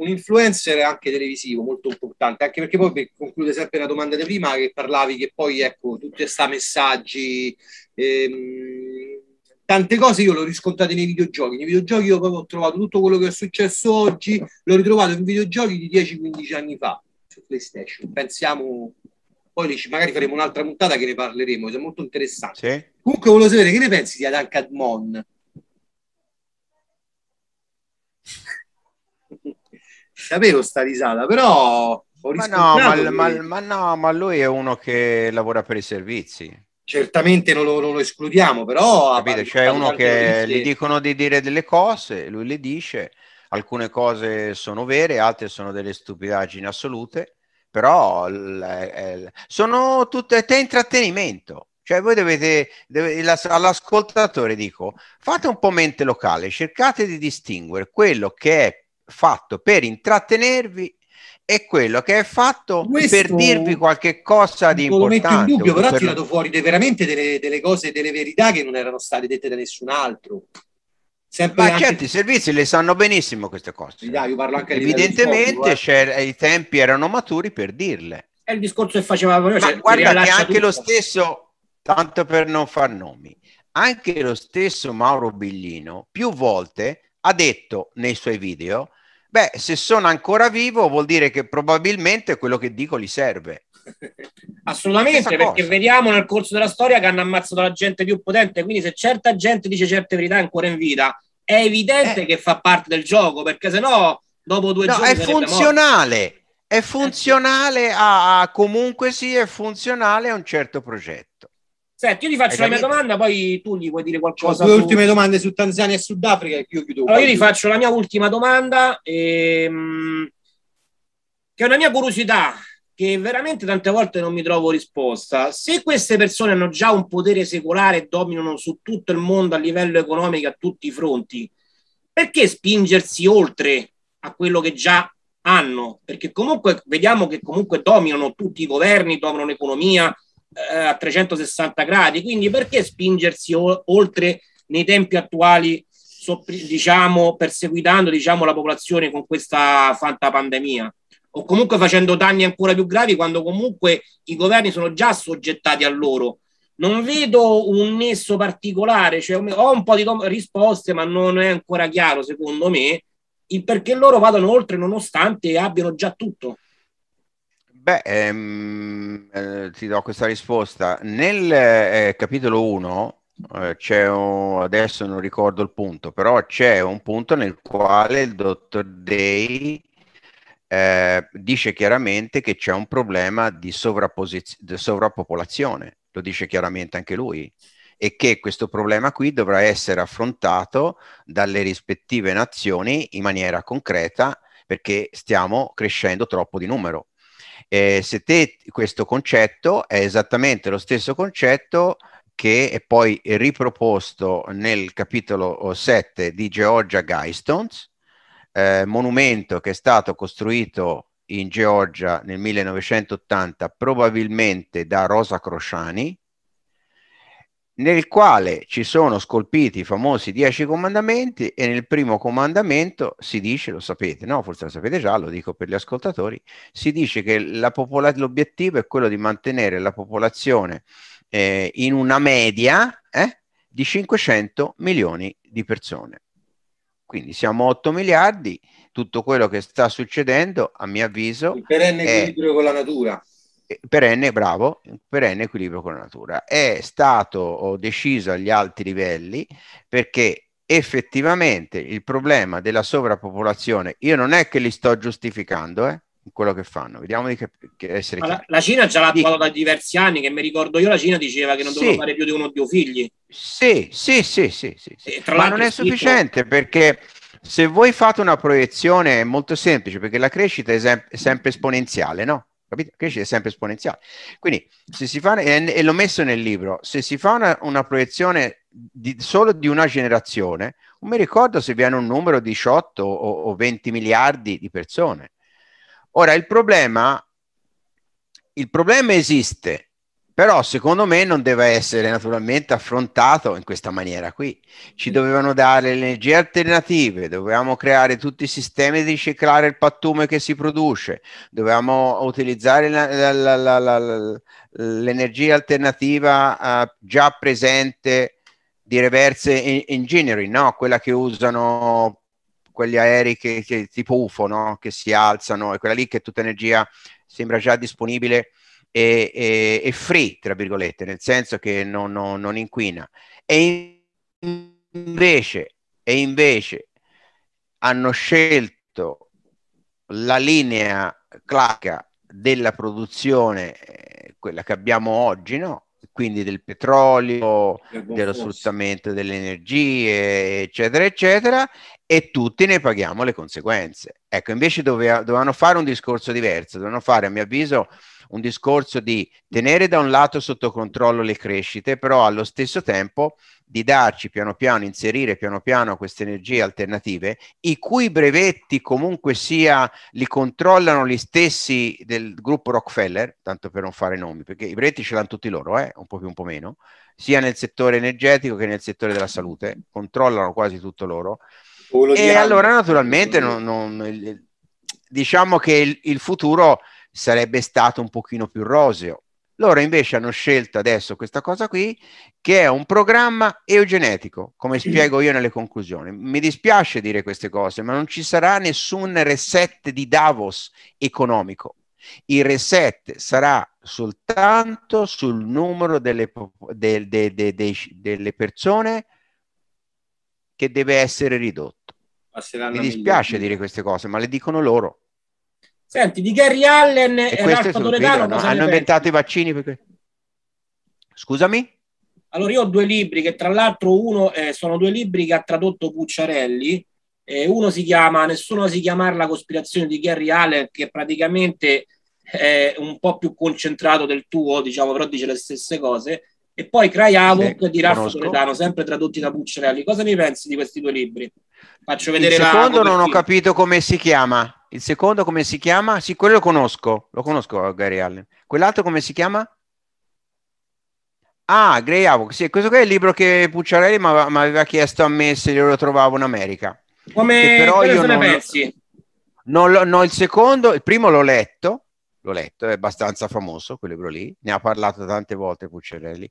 un influencer anche televisivo molto importante, anche perché poi per conclude sempre la domanda di prima che parlavi che poi ecco tutti questi messaggi, ehm, tante cose io l'ho riscontrato nei videogiochi, nei videogiochi io proprio ho trovato tutto quello che è successo oggi, l'ho ritrovato in videogiochi di 10-15 anni fa su PlayStation, pensiamo poi magari faremo un'altra puntata che ne parleremo, è molto interessante. Sì. Comunque volevo sapere che ne pensi di Adan Cadmon? sapevo sta risata, però ho riscontrato... Ma no, ma, che... ma, ma no, ma lui è uno che lavora per i servizi certamente non lo, non lo, escludiamo, però... Capito, c'è cioè uno che gli dicono di dire delle cose, lui le dice, alcune cose sono vere, altre sono delle stupidaggini assolute, però sono tutte è intrattenimento. Cioè voi dovete, dovete, all'ascoltatore dico, fate un po' mente locale, cercate di distinguere quello che è fatto per intrattenervi e quello che è fatto Questo per dirvi qualche cosa di importante. Lo metto in dubbio, però ha per... tirato fuori dei, veramente delle, delle cose, delle verità che non erano state dette da nessun altro. Sempre Ma anche... certi servizi le sanno benissimo queste cose. Dai, Evidentemente fuori, eh, i tempi erano maturi per dirle. È eh, il discorso che faceva Ma cioè, guarda che anche tutto. lo stesso, tanto per non far nomi, anche lo stesso Mauro Biglino più volte ha detto nei suoi video Beh, se sono ancora vivo vuol dire che probabilmente quello che dico gli serve. [LAUGHS] Assolutamente, perché vediamo nel corso della storia che hanno ammazzato la gente più potente, quindi se certa gente dice certe verità ancora in vita, è evidente eh. che fa parte del gioco, perché sennò dopo due no, giorni... È funzionale, è eh funzionale a, a comunque sì, è funzionale a un certo progetto. Senti, io ti faccio la mia domanda, poi tu gli puoi dire qualcosa. due su... ultime domande su Tanzania e Sudafrica e io chiudo. Allora, io ti faccio la mia ultima domanda, ehm, che è una mia curiosità, che veramente tante volte non mi trovo risposta. Se queste persone hanno già un potere secolare e dominano su tutto il mondo a livello economico, a tutti i fronti, perché spingersi oltre a quello che già hanno? Perché comunque vediamo che comunque dominano tutti i governi, dominano l'economia, eh, a 360 gradi, quindi perché spingersi o- oltre nei tempi attuali, soppri- diciamo, perseguitando diciamo, la popolazione con questa pandemia? o comunque facendo danni ancora più gravi quando comunque i governi sono già soggettati a loro. Non vedo un nesso particolare, cioè ho un po' di risposte, ma non è ancora chiaro, secondo me, il perché loro vadano oltre nonostante abbiano già tutto. Beh, ehm, eh, ti do questa risposta. Nel eh, capitolo 1 eh, c'è un, adesso non ricordo il punto, però c'è un punto nel quale il dottor Day eh, dice chiaramente che c'è un problema di, sovrapposiz- di sovrappopolazione, lo dice chiaramente anche lui, e che questo problema qui dovrà essere affrontato dalle rispettive nazioni in maniera concreta perché stiamo crescendo troppo di numero eh, se te questo concetto è esattamente lo stesso concetto che è poi riproposto nel capitolo 7 di Georgia Guystones, eh, monumento che è stato costruito in Georgia nel 1980 probabilmente da Rosa Crociani, nel quale ci sono scolpiti i famosi dieci comandamenti e nel primo comandamento si dice, lo sapete, no? Forse lo sapete già, lo dico per gli ascoltatori, si dice che popola- l'obiettivo è quello di mantenere la popolazione eh, in una media eh, di 500 milioni di persone. Quindi siamo 8 miliardi, tutto quello che sta succedendo, a mio avviso... Il perenne equilibrio con la natura eh, perenne, bravo, perenne equilibrio con la natura. È stato deciso agli alti livelli perché effettivamente il problema della sovrappopolazione, io non è che li sto giustificando, eh, quello che fanno, vediamo di che, che essere la, la, Cina già l'ha attuato da diversi anni, che mi ricordo io la Cina diceva che non sì. dovevano fare più di uno o due figli. Sì, sì, sì, sì, sì, sì. ma non è sufficiente perché se voi fate una proiezione è molto semplice, perché la crescita è sempre esponenziale, no? capito? Crescita è sempre esponenziale. Quindi, se si fa, e, e l'ho messo nel libro, se si fa una, una proiezione di, solo di una generazione, non mi ricordo se viene un numero di 18 o, o 20 miliardi di persone. Ora, il problema, il problema esiste, però secondo me non deve essere naturalmente affrontato in questa maniera qui. Ci mm. dovevano dare le energie alternative, dovevamo creare tutti i sistemi di riciclare il pattume che si produce, dovevamo utilizzare la, la, la, l'energia alternativa uh, già presente di reverse engineering, no? quella che usano quegli aerei che, che tipo UFO no? che si alzano, e quella lì che è tutta energia sembra già disponibile e, e, e free, tra virgolette, nel senso che non, non, non inquina. E invece, e invece hanno scelto la linea classica della produzione, eh, quella che abbiamo oggi, no? quindi del petrolio, dello sfruttamento delle energie, eccetera, eccetera, e tutti ne paghiamo le conseguenze. Ecco, invece dovevano fare un discorso diverso, dovevano fare, a mio avviso, un discorso di tenere da un lato sotto controllo le crescite, però allo stesso tempo di darci piano piano, inserire piano piano queste energie alternative, i cui brevetti comunque sia li controllano gli stessi del gruppo Rockefeller, tanto per non fare nomi, perché i brevetti ce l'hanno tutti loro, eh, un po' più un po' meno, sia nel settore energetico che nel settore della salute, controllano quasi tutto loro. E allora naturalmente non, non, diciamo che il, il futuro sarebbe stato un pochino più roseo. Loro invece hanno scelto adesso questa cosa qui, che è un programma eugenetico, come spiego io nelle conclusioni. Mi dispiace dire queste cose, ma non ci sarà nessun reset di Davos economico. Il reset sarà soltanto sul numero delle, de, de, de, delle persone che deve essere ridotto. Mi dispiace milioni. dire queste cose, ma le dicono loro. Senti, di Gary Allen e, e Ralph Toledano... No? Hanno inventato i vaccini perché... Scusami? Allora, io ho due libri che tra l'altro uno eh, sono due libri che ha tradotto Cucciarelli. Eh, uno si chiama Nessuno si chiamar la cospirazione di Gary Allen, che praticamente è un po' più concentrato del tuo, diciamo, però dice le stesse cose. E poi Craiavoc sì, di Raffo Soletano, sempre tradotti da Pucciarelli. Cosa ne pensi di questi due libri? Faccio vedere Il secondo non ho capito come si chiama il secondo come si chiama? Sì, quello lo conosco, lo conosco Gary Allen. Quell'altro come si chiama? Ah, Grey Havoc, sì, questo qua è il libro che Pucciarelli mi aveva chiesto a me se lo trovavo in America. Come che però io non, pensi? Non, non, no, il secondo, il primo l'ho letto, l'ho letto, è abbastanza famoso quel libro lì, ne ha parlato tante volte Pucciarelli.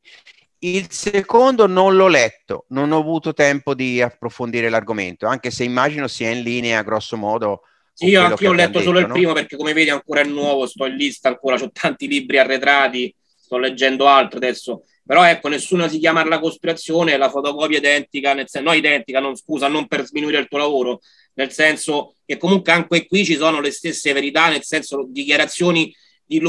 Il secondo non l'ho letto, non ho avuto tempo di approfondire l'argomento, anche se immagino sia in linea grosso modo io anche ho letto detto, solo no? il primo perché come vedi ancora è nuovo, sto in lista ancora, ho tanti libri arretrati, sto leggendo altro adesso. Però ecco, nessuno si chiama la cospirazione, la fotocopia identica, nel senso, no identica, non, scusa, non per sminuire il tuo lavoro, nel senso che comunque anche qui ci sono le stesse verità, nel senso dichiarazioni di...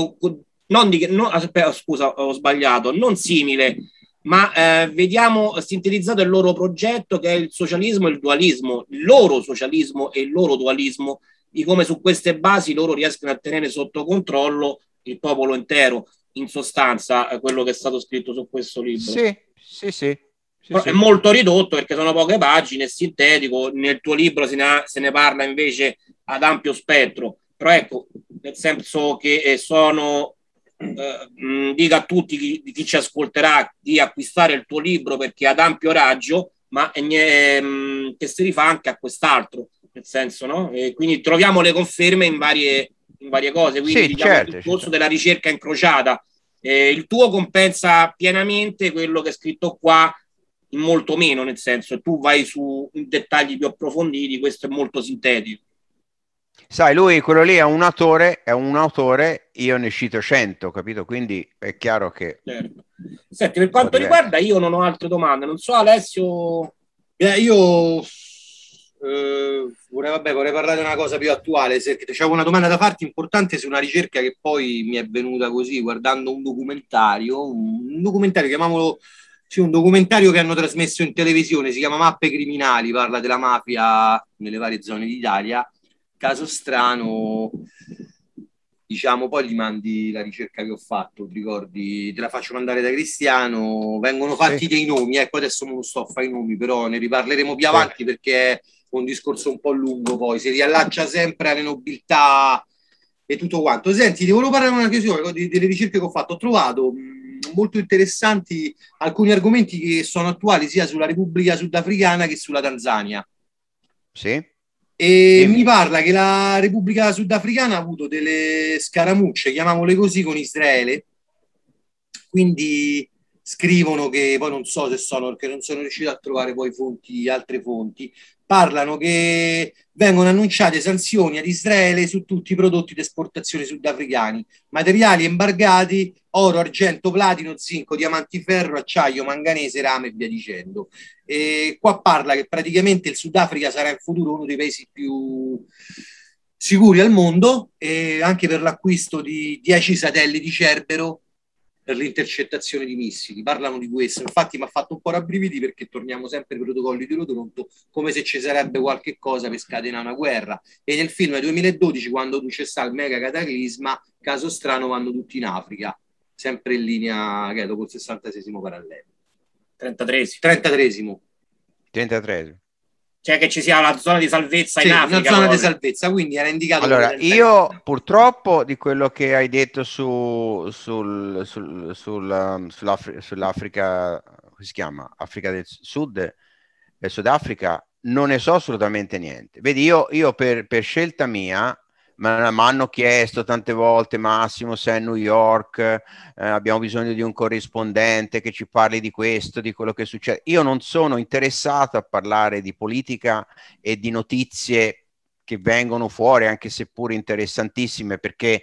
Non di no, aspetta, scusa, ho sbagliato, non simile, ma eh, vediamo sintetizzato il loro progetto che è il socialismo e il dualismo, il loro socialismo e il loro dualismo di come su queste basi loro riescono a tenere sotto controllo il popolo intero, in sostanza eh, quello che è stato scritto su questo libro. Sì, sì, sì. Sì, sì. È molto ridotto perché sono poche pagine, è sintetico, nel tuo libro se ne, ha, se ne parla invece ad ampio spettro, però ecco, nel senso che eh, sono eh, mm, dica a tutti chi, chi, ci ascolterà di acquistare il tuo libro perché ad ampio raggio, ma eh, che si rifà anche a quest'altro, nel senso, no? E quindi troviamo le conferme in varie, in varie cose, quindi sì, diciamo certo, il discorso certo. della ricerca incrociata. Eh, il tuo compensa pienamente quello che è scritto qua in molto meno, nel senso tu vai su dettagli più approfonditi, questo è molto sintetico. Sai, lui quello lì è un autore, è un autore, io ne cito 100, capito? Quindi è chiaro che... Certo. Senti, per quanto riguarda, io non ho altre domande, non so Alessio... Eh, io eh, vorrei, vabbè, vorrei, parlare di una cosa più attuale. C'è una domanda da farti importante su una ricerca che poi mi è venuta così guardando un documentario, un documentario, chiamiamolo sì, un documentario che hanno trasmesso in televisione, si chiama Mappe criminali, parla della mafia nelle varie zone d'Italia. Caso strano, diciamo, poi gli mandi la ricerca che ho fatto, ti ricordi? Te la faccio mandare da Cristiano, vengono fatti sì. dei nomi, ecco adesso non sto a fare i nomi, però ne riparleremo più avanti sì. perché un discorso un po' lungo poi, si riallaccia sempre alle nobiltà e tutto quanto. Senti, ti volevo parlare una chiusura delle ricerche che ho fatto. Ho trovato molto interessanti alcuni argomenti che sono attuali sia sulla Repubblica Sudafricana che sulla Tanzania. Sì. E mi parla che la Repubblica Sudafricana ha avuto delle scaramucce, chiamiamole così, con Israele. Quindi scrivono che poi non so se sono, perché non sono riuscito a trovare poi fonti, altre fonti, parlano che vengono annunciate sanzioni ad Israele su tutti i prodotti di esportazione sudafricani, materiali embargati, oro, argento, platino, zinco, diamanti, ferro, acciaio, manganese, rame e via dicendo. E qua parla che praticamente il Sudafrica sarà in futuro uno dei paesi più sicuri al mondo, eh, anche per l'acquisto di 10 satelliti Cerbero per l'intercettazione di missili, parlano di questo. Infatti mi ha fatto un po' rabbrividi perché torniamo sempre ai protocolli di Rotoronto come se ci sarebbe qualche cosa per scatenare una guerra. E nel film 2012, quando c'è sta il mega cataclisma, caso strano vanno tutti in Africa, sempre in linea, credo, col 66 parallelo. 33 33 33 cioè che ci sia la zona di salvezza sì, in Africa. La zona di salvezza, quindi era indicato. Allora, io tempo. purtroppo di quello che hai detto su, sul, sul, sul, um, sull'Africa, sull'Africa, come si chiama? Africa del Sud e Sudafrica, non ne so assolutamente niente. Vedi, io, io per, per scelta mia ma mi hanno chiesto tante volte Massimo sei a New York, eh, abbiamo bisogno di un corrispondente che ci parli di questo, di quello che succede. Io non sono interessato a parlare di politica e di notizie che vengono fuori, anche seppur interessantissime, perché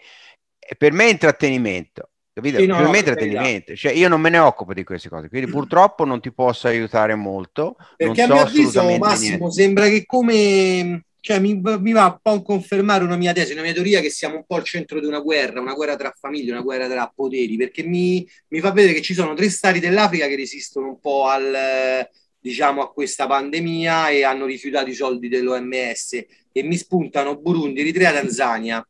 per me è intrattenimento. Capito? Sì, no, per me è intrattenimento, cioè io non me ne occupo di queste cose, quindi mm. purtroppo non ti posso aiutare molto. Perché so a mio avviso, Massimo, niente. sembra che come cioè, mi, mi, va un po' a confermare una mia tesi, una mia teoria che siamo un po' al centro di una guerra, una guerra tra famiglie, una guerra tra poteri, perché mi, mi fa vedere che ci sono tre stati dell'Africa che resistono un po' al, diciamo, a questa pandemia e hanno rifiutato i soldi dell'OMS e mi spuntano Burundi, Eritrea, Tanzania.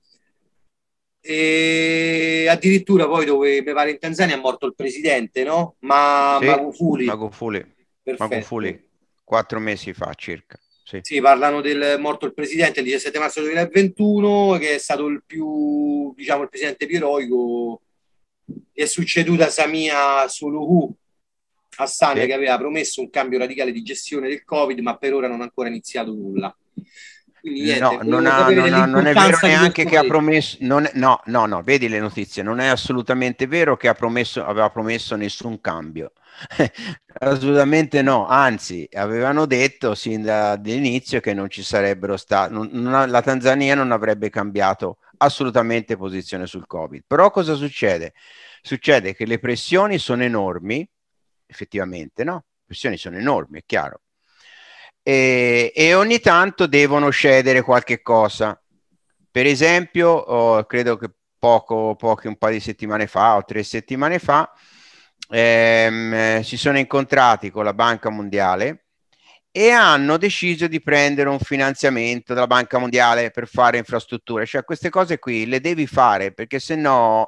E addirittura poi dove mi pare in Tanzania è morto il presidente, no? Ma sì, Magufuli. Magufuli. Magufuli. Quattro mesi fa circa. Sì. sì. parlano del morto il presidente il 17 marzo 2021, che è stato il più, diciamo, il presidente più eroico. È succeduta Samia Suluhu Hassan, sì. che aveva promesso un cambio radicale di gestione del Covid, ma per ora non ha ancora iniziato nulla. Quindi, niente, no, non, ha, non, ha, non, è vero neanche che ha promesso, non, no, no, no, vedi le notizie, non è assolutamente vero che ha promesso, aveva promesso nessun cambio [LAUGHS] Assolutamente no, anzi avevano detto sin dall'inizio che non ci sarebbero stati, la Tanzania non avrebbe cambiato assolutamente posizione sul Covid. Però cosa succede? Succede che le pressioni sono enormi, effettivamente no? Le pressioni sono enormi, è chiaro. E, e ogni tanto devono cedere qualche cosa. Per esempio, oh, credo che poco, poche, un paio di settimane fa o tre settimane fa, ehm, si sono incontrati con la Banca Mondiale e hanno deciso di prendere un finanziamento dalla Banca Mondiale per fare infrastrutture. Cioè queste cose qui le devi fare perché se no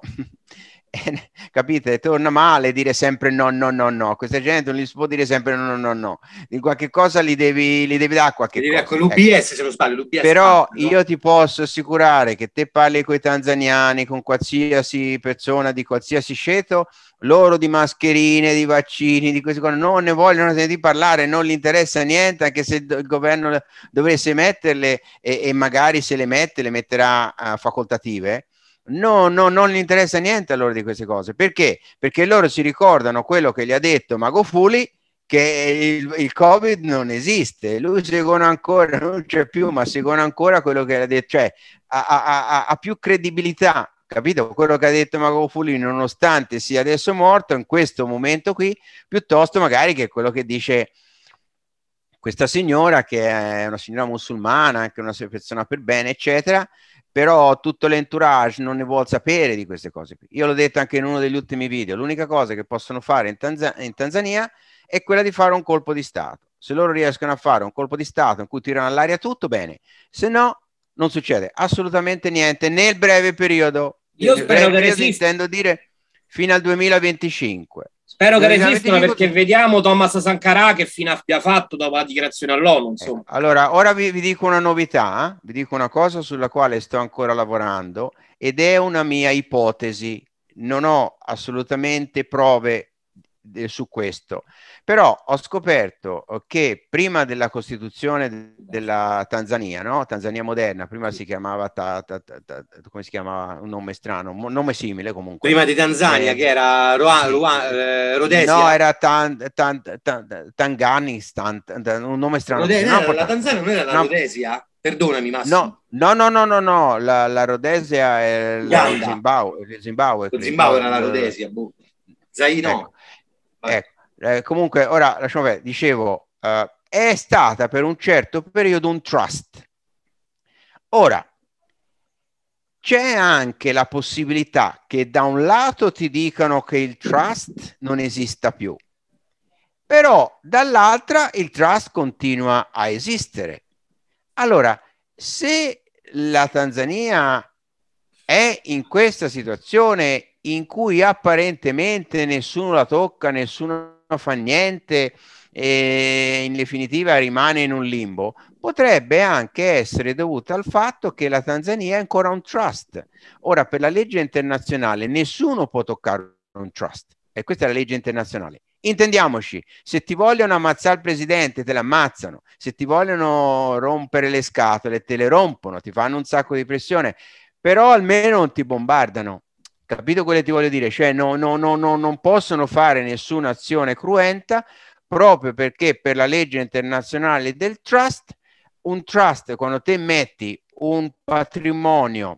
[LAUGHS] capite? Torna male dire sempre no, no, no, no. Questa gente non gli si può dire sempre no, no, no, no. Di qualche cosa li devi, li devi dare qualche devi, cosa. L'UBS, ecco. se non sbaglio, l'UBS. Però parla, io ti posso assicurare che te parli con i tanzaniani, con qualsiasi persona di qualsiasi sceto, loro di mascherine, di vaccini, di queste cose, non ne vogliono sentire parlare, non gli interessa niente, anche se il governo dovesse metterle e, e magari se le mette le metterà uh, facoltative No, no, non gli interessa niente a loro di queste cose. Perché? Perché loro si ricordano quello che gli ha detto Mago Fuli, che il, il, Covid non esiste, lui secondo ancora non c'è più, ma secondo ancora quello che ha detto, cioè ha, ha, ha, ha più credibilità, capito? Quello che ha detto Mago Fuli, nonostante sia adesso morto, in questo momento qui, piuttosto magari che quello che dice questa signora, che è una signora musulmana, anche una persona per bene, eccetera, però tutto l'entourage non ne vuole sapere di queste cose Io l'ho detto anche in uno degli ultimi video, l'unica cosa che possono fare in, Tanz- in, Tanzania è quella di fare un colpo di Stato. Se loro riescono a fare un colpo di Stato in cui tirano all'aria tutto, bene, se no non succede assolutamente niente nel breve periodo. Io spero che periodo, intendo dire fino al 2025. Spero che resistano perché dico... vediamo Thomas Sancarà che fine abbia fatto dopo la dichiarazione all'ONU. Eh, insomma. Eh, allora, ora vi, vi, dico una novità, eh. vi dico una cosa sulla quale sto ancora lavorando ed è una mia ipotesi. Non ho assolutamente prove eh, su questo però ho scoperto eh, che prima della costituzione della Tanzania, no? Tanzania moderna, prima si chiamava, ta, ta, ta, come si chiamava? Un nome strano, un nome simile comunque. Prima di Tanzania, eh, che era Ruan, sì. Ruan, eh, Rhodesia. No, era tan, tan, tan, Tanganistan, un nome strano. Rode- no, no, la Tanzania non era la no. Rhodesia? Perdonami, Massimo. No, no, no, no, no, la, la Rhodesia è Ganda. la Zimbabwe. Zimbabwe, Zimbabwe era la eh. Rhodesia, boh. Zaino. Ecco. ecco. Eh, comunque ora lasciamo perdere, dicevo, eh, è stata per un certo periodo un trust. Ora, c'è anche la possibilità che da un lato ti dicano che il trust non esista più, però dall'altra il trust continua a esistere. Allora, se la Tanzania è in questa situazione in cui apparentemente nessuno la tocca, nessuno fa niente e in definitiva rimane in un limbo, potrebbe anche essere dovuta al fatto che la Tanzania è ancora un trust. Ora, per la legge internazionale nessuno può toccare un trust e questa è la legge internazionale. Intendiamoci, se ti vogliono ammazzare il presidente te l'ammazzano, se ti vogliono rompere le scatole te le rompono, ti fanno un sacco di pressione, però almeno non ti bombardano Capito quello che ti voglio dire? Cioè, no, no, no, no, non possono fare nessuna azione cruenta proprio perché per la legge internazionale del trust, un trust, quando te metti un patrimonio,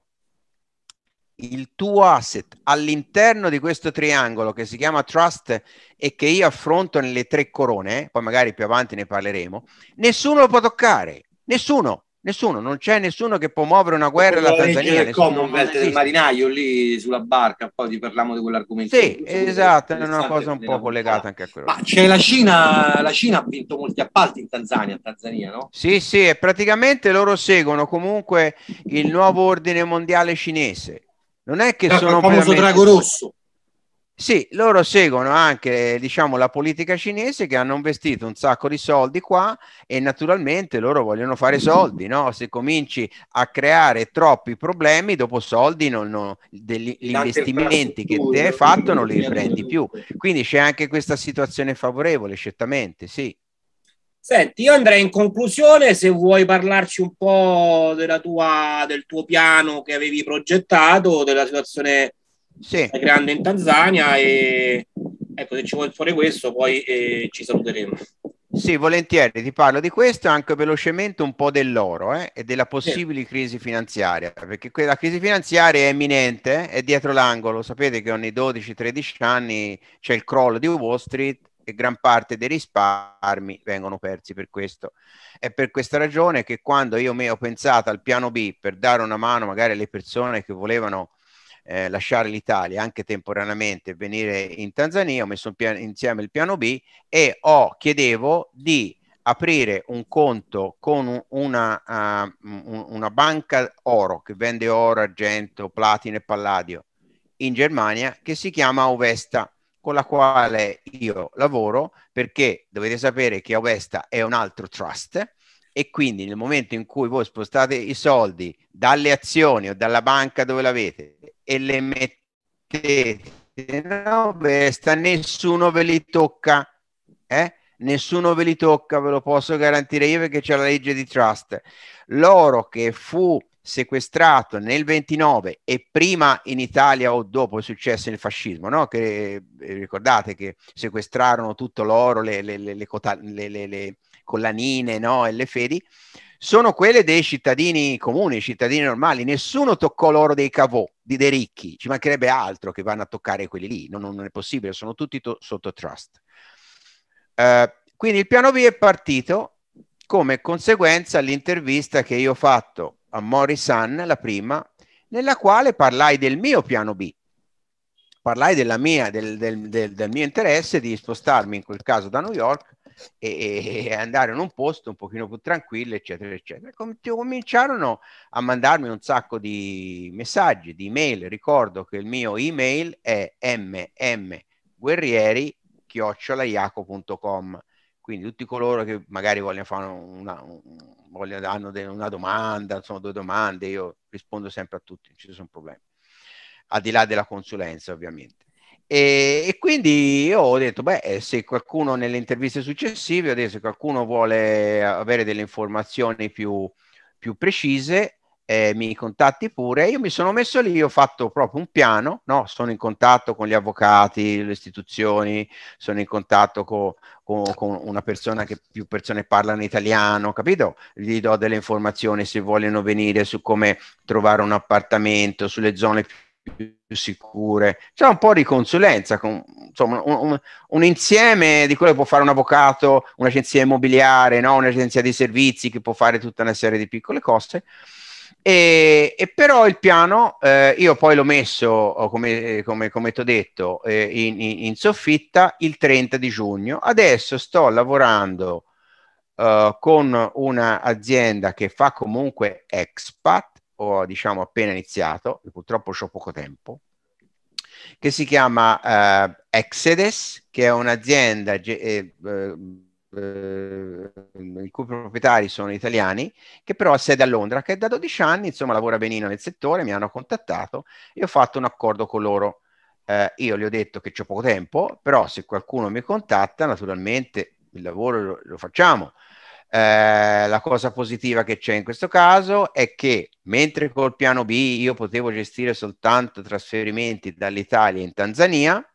il tuo asset all'interno di questo triangolo che si chiama trust e che io affronto nelle tre corone, poi magari più avanti ne parleremo, nessuno lo può toccare, nessuno. Nessuno, non c'è nessuno che può muovere una guerra alla Tanzania. Il Commonwealth del marinaio lì sulla barca, poi ti parliamo di quell'argomento. Sì, esatto, è una cosa un po' collegata anche a quello. Ma c'è la Cina, la Cina ha vinto molti appalti in Tanzania, Tanzania, no? Sì, sì, e praticamente loro seguono comunque il nuovo ordine mondiale cinese. Non è che sono... Il famoso veramente... drago rosso. Sì, loro seguono anche diciamo, la politica cinese che hanno investito un sacco di soldi qua e naturalmente loro vogliono fare soldi, no? Se cominci a creare troppi problemi, dopo soldi, non, non, degli investimenti che ti hai fatto non li riprendi più. Quindi c'è anche questa situazione favorevole, certamente, sì. Senti, io andrei in conclusione se vuoi parlarci un po' tua, del tuo piano che avevi progettato, della situazione sì. stai creando in Tanzania e ecco, se ci vuoi fare questo poi eh, ci saluteremo. Sì, volentieri, ti parlo di questo e anche velocemente un po' dell'oro eh, e della possibile sì. crisi finanziaria, perché la crisi finanziaria è imminente, è dietro l'angolo, sapete che ogni 12-13 anni c'è il crollo di Wall Street e gran parte dei risparmi vengono persi per questo. È per questa ragione che quando io mi ho pensato al piano B per dare una mano magari alle persone che volevano eh, lasciare l'Italia anche temporaneamente e venire in Tanzania, ho messo piano, insieme il piano B e ho, chiedevo di aprire un conto con una, uh, una banca oro che vende oro, argento, platino e palladio in Germania che si chiama Ovesta con la quale io lavoro perché dovete sapere che Ovesta è un altro trust e quindi nel momento in cui voi spostate i soldi dalle azioni o dalla banca dove l'avete e le mettete nella vesta, nessuno ve li tocca, eh? nessuno ve li tocca, ve lo posso garantire io perché c'è la legge di trust. L'oro che fu sequestrato nel 29 e prima in Italia o dopo è successo il fascismo, no? che eh, ricordate che sequestrarono tutto l'oro, le, le, le, le collanine no? e le fedi, sono quelle dei cittadini comuni, cittadini normali. Nessuno toccò l'oro dei cavò, di dei ricchi. Ci mancherebbe altro che vanno a toccare quelli lì. Non, non è possibile, sono tutti to- sotto trust. Uh, quindi il piano B è partito come conseguenza all'intervista che io ho fatto a Morris Sun, la prima, nella quale parlai del mio piano B. Parlai mia, del, del, del, del mio interesse di spostarmi in quel caso da New York e, e, andare in un posto un pochino più tranquillo, eccetera, eccetera. Com- cominciarono a mandarmi un sacco di messaggi, di email. Ricordo che il mio email è mmguerrieri chiocciolaiaco.com quindi tutti coloro che magari vogliono fare una, vogliono, hanno de, una domanda, insomma due domande, io rispondo sempre a tutti, non ci sono problemi, al di là della consulenza ovviamente. E, e, quindi io ho detto, beh, eh, se qualcuno nelle interviste successive, adesso qualcuno vuole avere delle informazioni più, più precise, eh, mi contatti pure. Io mi sono messo lì, ho fatto proprio un piano, no? sono in contatto con gli avvocati, le istituzioni, sono in contatto con, con, con una persona che più persone parlano italiano, capito? Gli do delle informazioni se vogliono venire su come trovare un appartamento, sulle zone più più sicure. C'è un po' di consulenza, con, insomma, un, un, un, insieme di quello che può fare un avvocato, un'agenzia immobiliare, no? un'agenzia di servizi che può fare tutta una serie di piccole cose. E, e però il piano eh, io poi l'ho messo, oh, come, come, come ti ho detto, eh, in, in, in, soffitta il 30 di giugno. Adesso sto lavorando eh, con un'azienda che fa comunque expat ho diciamo appena iniziato, purtroppo ho poco tempo, che si chiama eh, Exedes, che è un'azienda eh, eh, i cui proprietari sono italiani, che però ha sede a Londra, che da 12 anni insomma lavora benino nel settore, mi hanno contattato e ho fatto un accordo con loro. Eh, io gli ho detto che c'è poco tempo, però se qualcuno mi contatta, naturalmente il lavoro lo, lo facciamo. Eh, la cosa positiva che c'è in questo caso è che mentre col piano B io potevo gestire soltanto trasferimenti dall'Italia in Tanzania,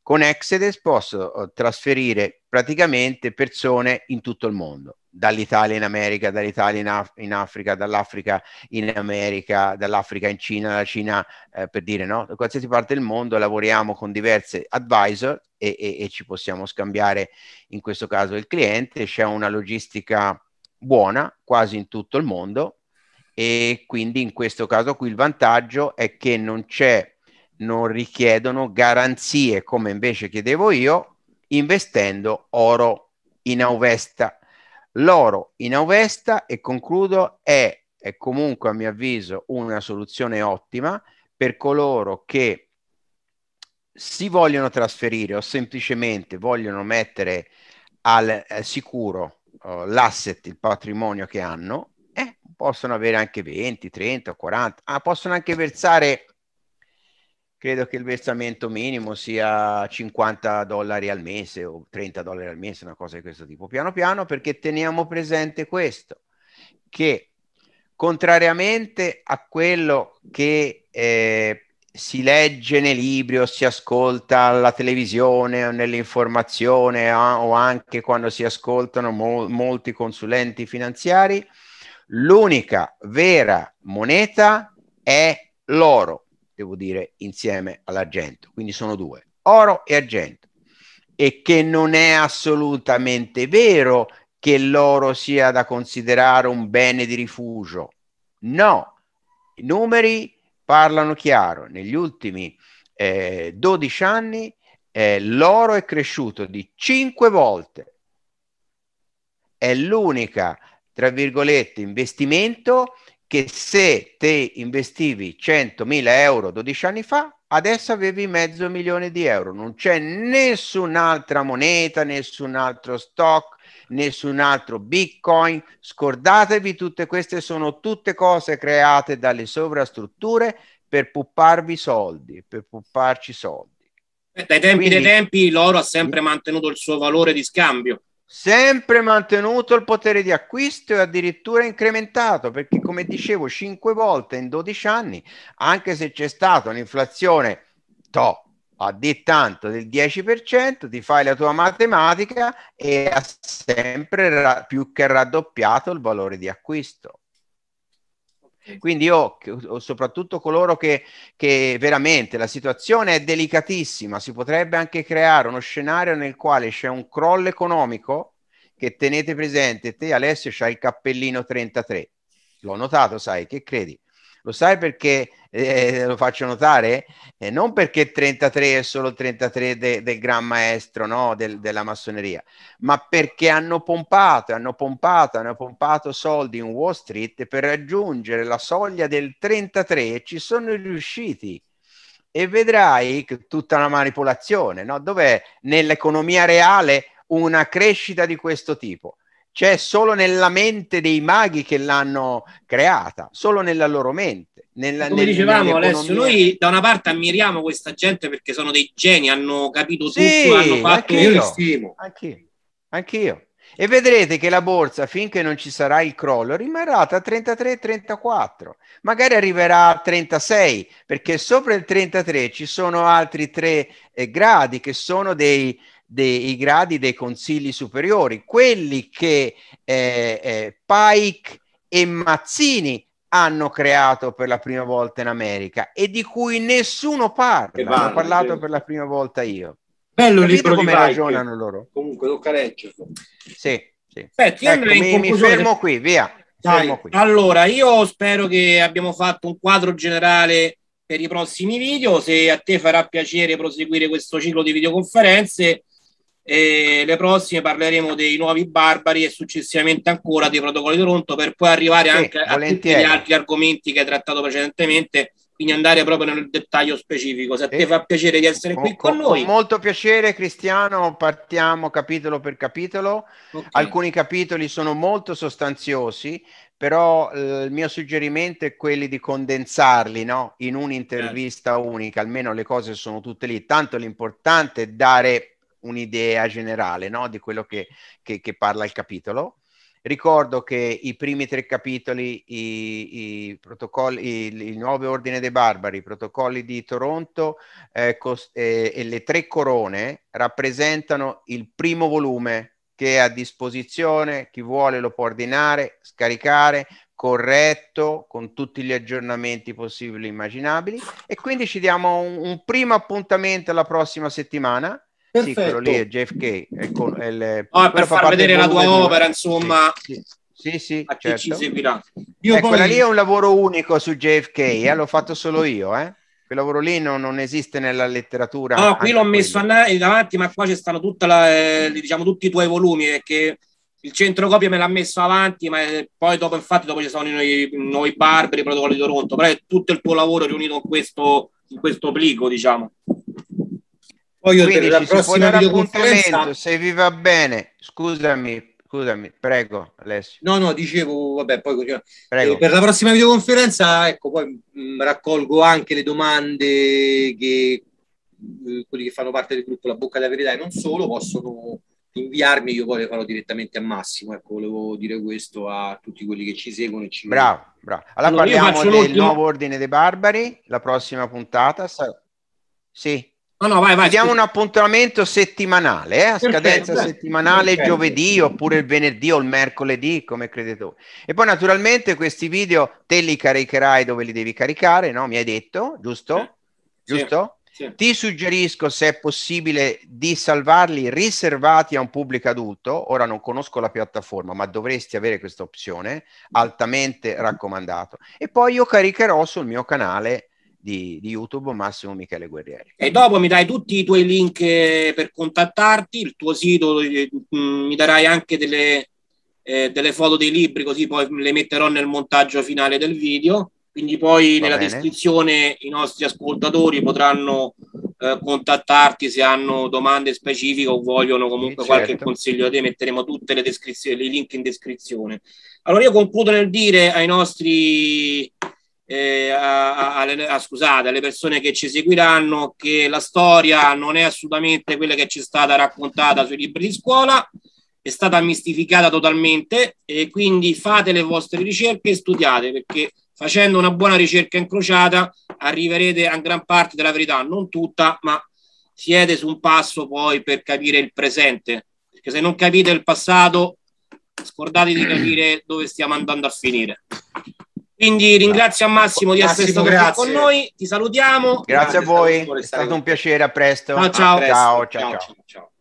con Exedes posso eh, trasferire praticamente persone in tutto il mondo dall'Italia in America, dall'Italia in, Af- in, Africa, dall'Africa in America, dall'Africa in Cina, dalla Cina eh, per dire no, da qualsiasi parte del mondo lavoriamo con diverse advisor e, e, e ci possiamo scambiare in questo caso il cliente, c'è una logistica buona quasi in tutto il mondo e quindi in questo caso qui il vantaggio è che non c'è, non richiedono garanzie come invece chiedevo io investendo oro in Auvesta L'oro in Auvesta e concludo è, è comunque a mio avviso una soluzione ottima per coloro che si vogliono trasferire o semplicemente vogliono mettere al, al eh, sicuro uh, l'asset, il patrimonio che hanno, eh, possono avere anche 20, 30 40, ah, possono anche versare credo che il versamento minimo sia 50 dollari al mese o 30 dollari al mese, una cosa di questo tipo, piano piano, perché teniamo presente questo, che contrariamente a quello che eh, si legge nei libri o si ascolta alla televisione o nell'informazione a, o anche quando si ascoltano mo- molti consulenti finanziari, l'unica vera moneta è l'oro devo dire, insieme all'argento. Quindi sono due, oro e argento. E che non è assolutamente vero che l'oro sia da considerare un bene di rifugio. No, i numeri parlano chiaro. Negli ultimi eh, 12 anni eh, l'oro è cresciuto di 5 volte. È l'unica, tra virgolette, investimento che se te investivi 100.000 euro 12 anni fa, adesso avevi mezzo milione di euro. Non c'è nessun'altra moneta, nessun altro stock, nessun altro bitcoin. Scordatevi, tutte queste sono tutte cose create dalle sovrastrutture per pupparvi soldi, per pupparci soldi. Dai tempi Quindi, dei tempi l'oro ha sempre mantenuto il suo valore di scambio sempre mantenuto il potere di acquisto e addirittura incrementato perché come dicevo 5 volte in 12 anni anche se c'è stata un'inflazione to a dir tanto del 10% ti fai la tua matematica e ha sempre ra- più che raddoppiato il valore di acquisto quindi io, soprattutto coloro che, che, veramente la situazione è delicatissima, si potrebbe anche creare uno scenario nel quale c'è un crollo economico che tenete presente, te Alessio c'hai il cappellino 33, l'ho notato sai, che credi? Lo sai perché eh, lo faccio notare? Eh, non perché 33 è solo il 33 del gran maestro no? del, della massoneria, ma perché hanno pompato, hanno pompato, hanno pompato soldi in Wall Street per raggiungere la soglia del 33 e ci sono riusciti e vedrai tutta una manipolazione, no? dove nell'economia reale una crescita di questo tipo. C'è cioè, solo nella mente dei maghi che l'hanno creata, solo nella loro mente. Nella, Come dicevamo adesso, noi da una parte ammiriamo questa gente perché sono dei geni, hanno capito sì, tutto, hanno fatto anch'io, io stimo. Anch'io, anch'io. E vedrete che la borsa, finché non ci sarà il crollo, rimarrà tra 33 e 34, magari arriverà a 36, perché sopra il 33 ci sono altri tre eh, gradi che sono dei, dei gradi dei consigli superiori, quelli che eh, eh, Pike e Mazzini hanno creato per la prima volta in America e di cui nessuno parla. Vanno, Ho parlato per la prima volta io. Bello Capito libro come ragionano loro. Comunque lo careggio. Sì, sì. Beh, ecco, mi, mi, fermo qui, via. Dai, fermo qui. Allora, io spero che abbiamo fatto un quadro generale per i prossimi video. Se a te farà piacere proseguire questo ciclo di videoconferenze, e le prossime parleremo dei nuovi barbari e successivamente ancora dei protocolli di Toronto per poi arrivare sì, anche volentieri. a tutti gli altri argomenti che hai trattato precedentemente quindi andare proprio nel dettaglio specifico se sì. ti fa piacere di essere qui con, con, noi molto piacere Cristiano partiamo capitolo per capitolo okay. alcuni capitoli sono molto sostanziosi però eh, il mio suggerimento è quello di condensarli no? in un'intervista certo. unica almeno le cose sono tutte lì tanto l'importante è dare un'idea generale no? di quello che, che, che, parla il capitolo. Ricordo che i primi tre capitoli, i, i protocolli, il, il, nuovo ordine dei barbari, i protocolli di Toronto eh, cos- eh, e le tre corone rappresentano il primo volume che è a disposizione, chi vuole lo può ordinare, scaricare, corretto, con tutti gli aggiornamenti possibili e immaginabili. E quindi ci diamo un, un primo appuntamento la prossima settimana Perfetto. Sì, quello lì è JFK. È con, è il, no, ah, per far vedere la tua opera, insomma. Sì, sì, sì, sì a certo. chi ci certo. seguirà. Io eh, poi... Quella lì è un lavoro unico su JFK, eh, l'ho fatto solo io, eh. Quel lavoro lì non, non esiste nella letteratura. No, ah, qui l'ho messo quello. davanti, ma qua ci stanno la, eh, diciamo, tutti i tuoi volumi, perché il centro copia me l'ha messo avanti, ma eh, poi dopo, infatti, dopo ci sono i, nuovi barberi, i protocolli di Toronto, però è tutto il tuo lavoro riunito in questo, in questo plico, diciamo. Poi io Quindi la prossima videoconferenza... Se vi va bene, scusami, scusami, prego Alessio. No, no, dicevo, vabbè, poi continuiamo. Eh, per la prossima videoconferenza, ecco, poi mh, mm, raccolgo anche le domande che eh, quelli che fanno parte del gruppo La Bocca della Verità e non solo possono inviarmi, io poi le farò direttamente a Massimo. Ecco, volevo dire questo a tutti quelli che ci seguono. E ci bravo, bravo. Allora, allora parliamo del nuovo ordine dei barbari, la prossima puntata. Sarà... Sì. No, no, vai, vai. Diamo un appuntamento settimanale, eh? a perfetto, scadenza settimanale perfetto. giovedì oppure il venerdì o il mercoledì, come credete voi. E poi naturalmente questi video te li caricherai dove li devi caricare, no? Mi hai detto, giusto? Sì. Giusto? Sì. Ti suggerisco, se è possibile, di salvarli riservati a un pubblico adulto. Ora non conosco la piattaforma, ma dovresti avere questa opzione, altamente raccomandato. E poi io caricherò sul mio canale di, di, YouTube Massimo Michele Guerrieri. E dopo mi dai tutti i tuoi link eh, per contattarti, il tuo sito, eh, mm, mi darai anche delle, eh, delle foto dei libri così poi le metterò nel montaggio finale del video. Quindi poi Va nella bene. descrizione i nostri ascoltatori potranno eh, contattarti se hanno domande specifiche o vogliono comunque certo. qualche consiglio da te, metteremo tutti le i link in descrizione. Allora io concludo nel dire ai nostri eh, alle, a, scusate, alle persone che ci seguiranno che la storia non è assolutamente quella che ci è stata raccontata sui libri di scuola, è stata mistificata totalmente e quindi fate le vostre ricerche e studiate perché facendo una buona ricerca incrociata arriverete a gran parte della verità, non tutta, ma siete su un passo poi per capire il presente, perché se non capite il passato scordate di capire dove stiamo andando a finire. Quindi ringrazio a Massimo di essere stato grazie. con noi, ti salutiamo. Grazie, grazie a voi, è stato, un piacere, a presto. No, ciao. A presto. ciao, ciao. ciao. ciao. ciao.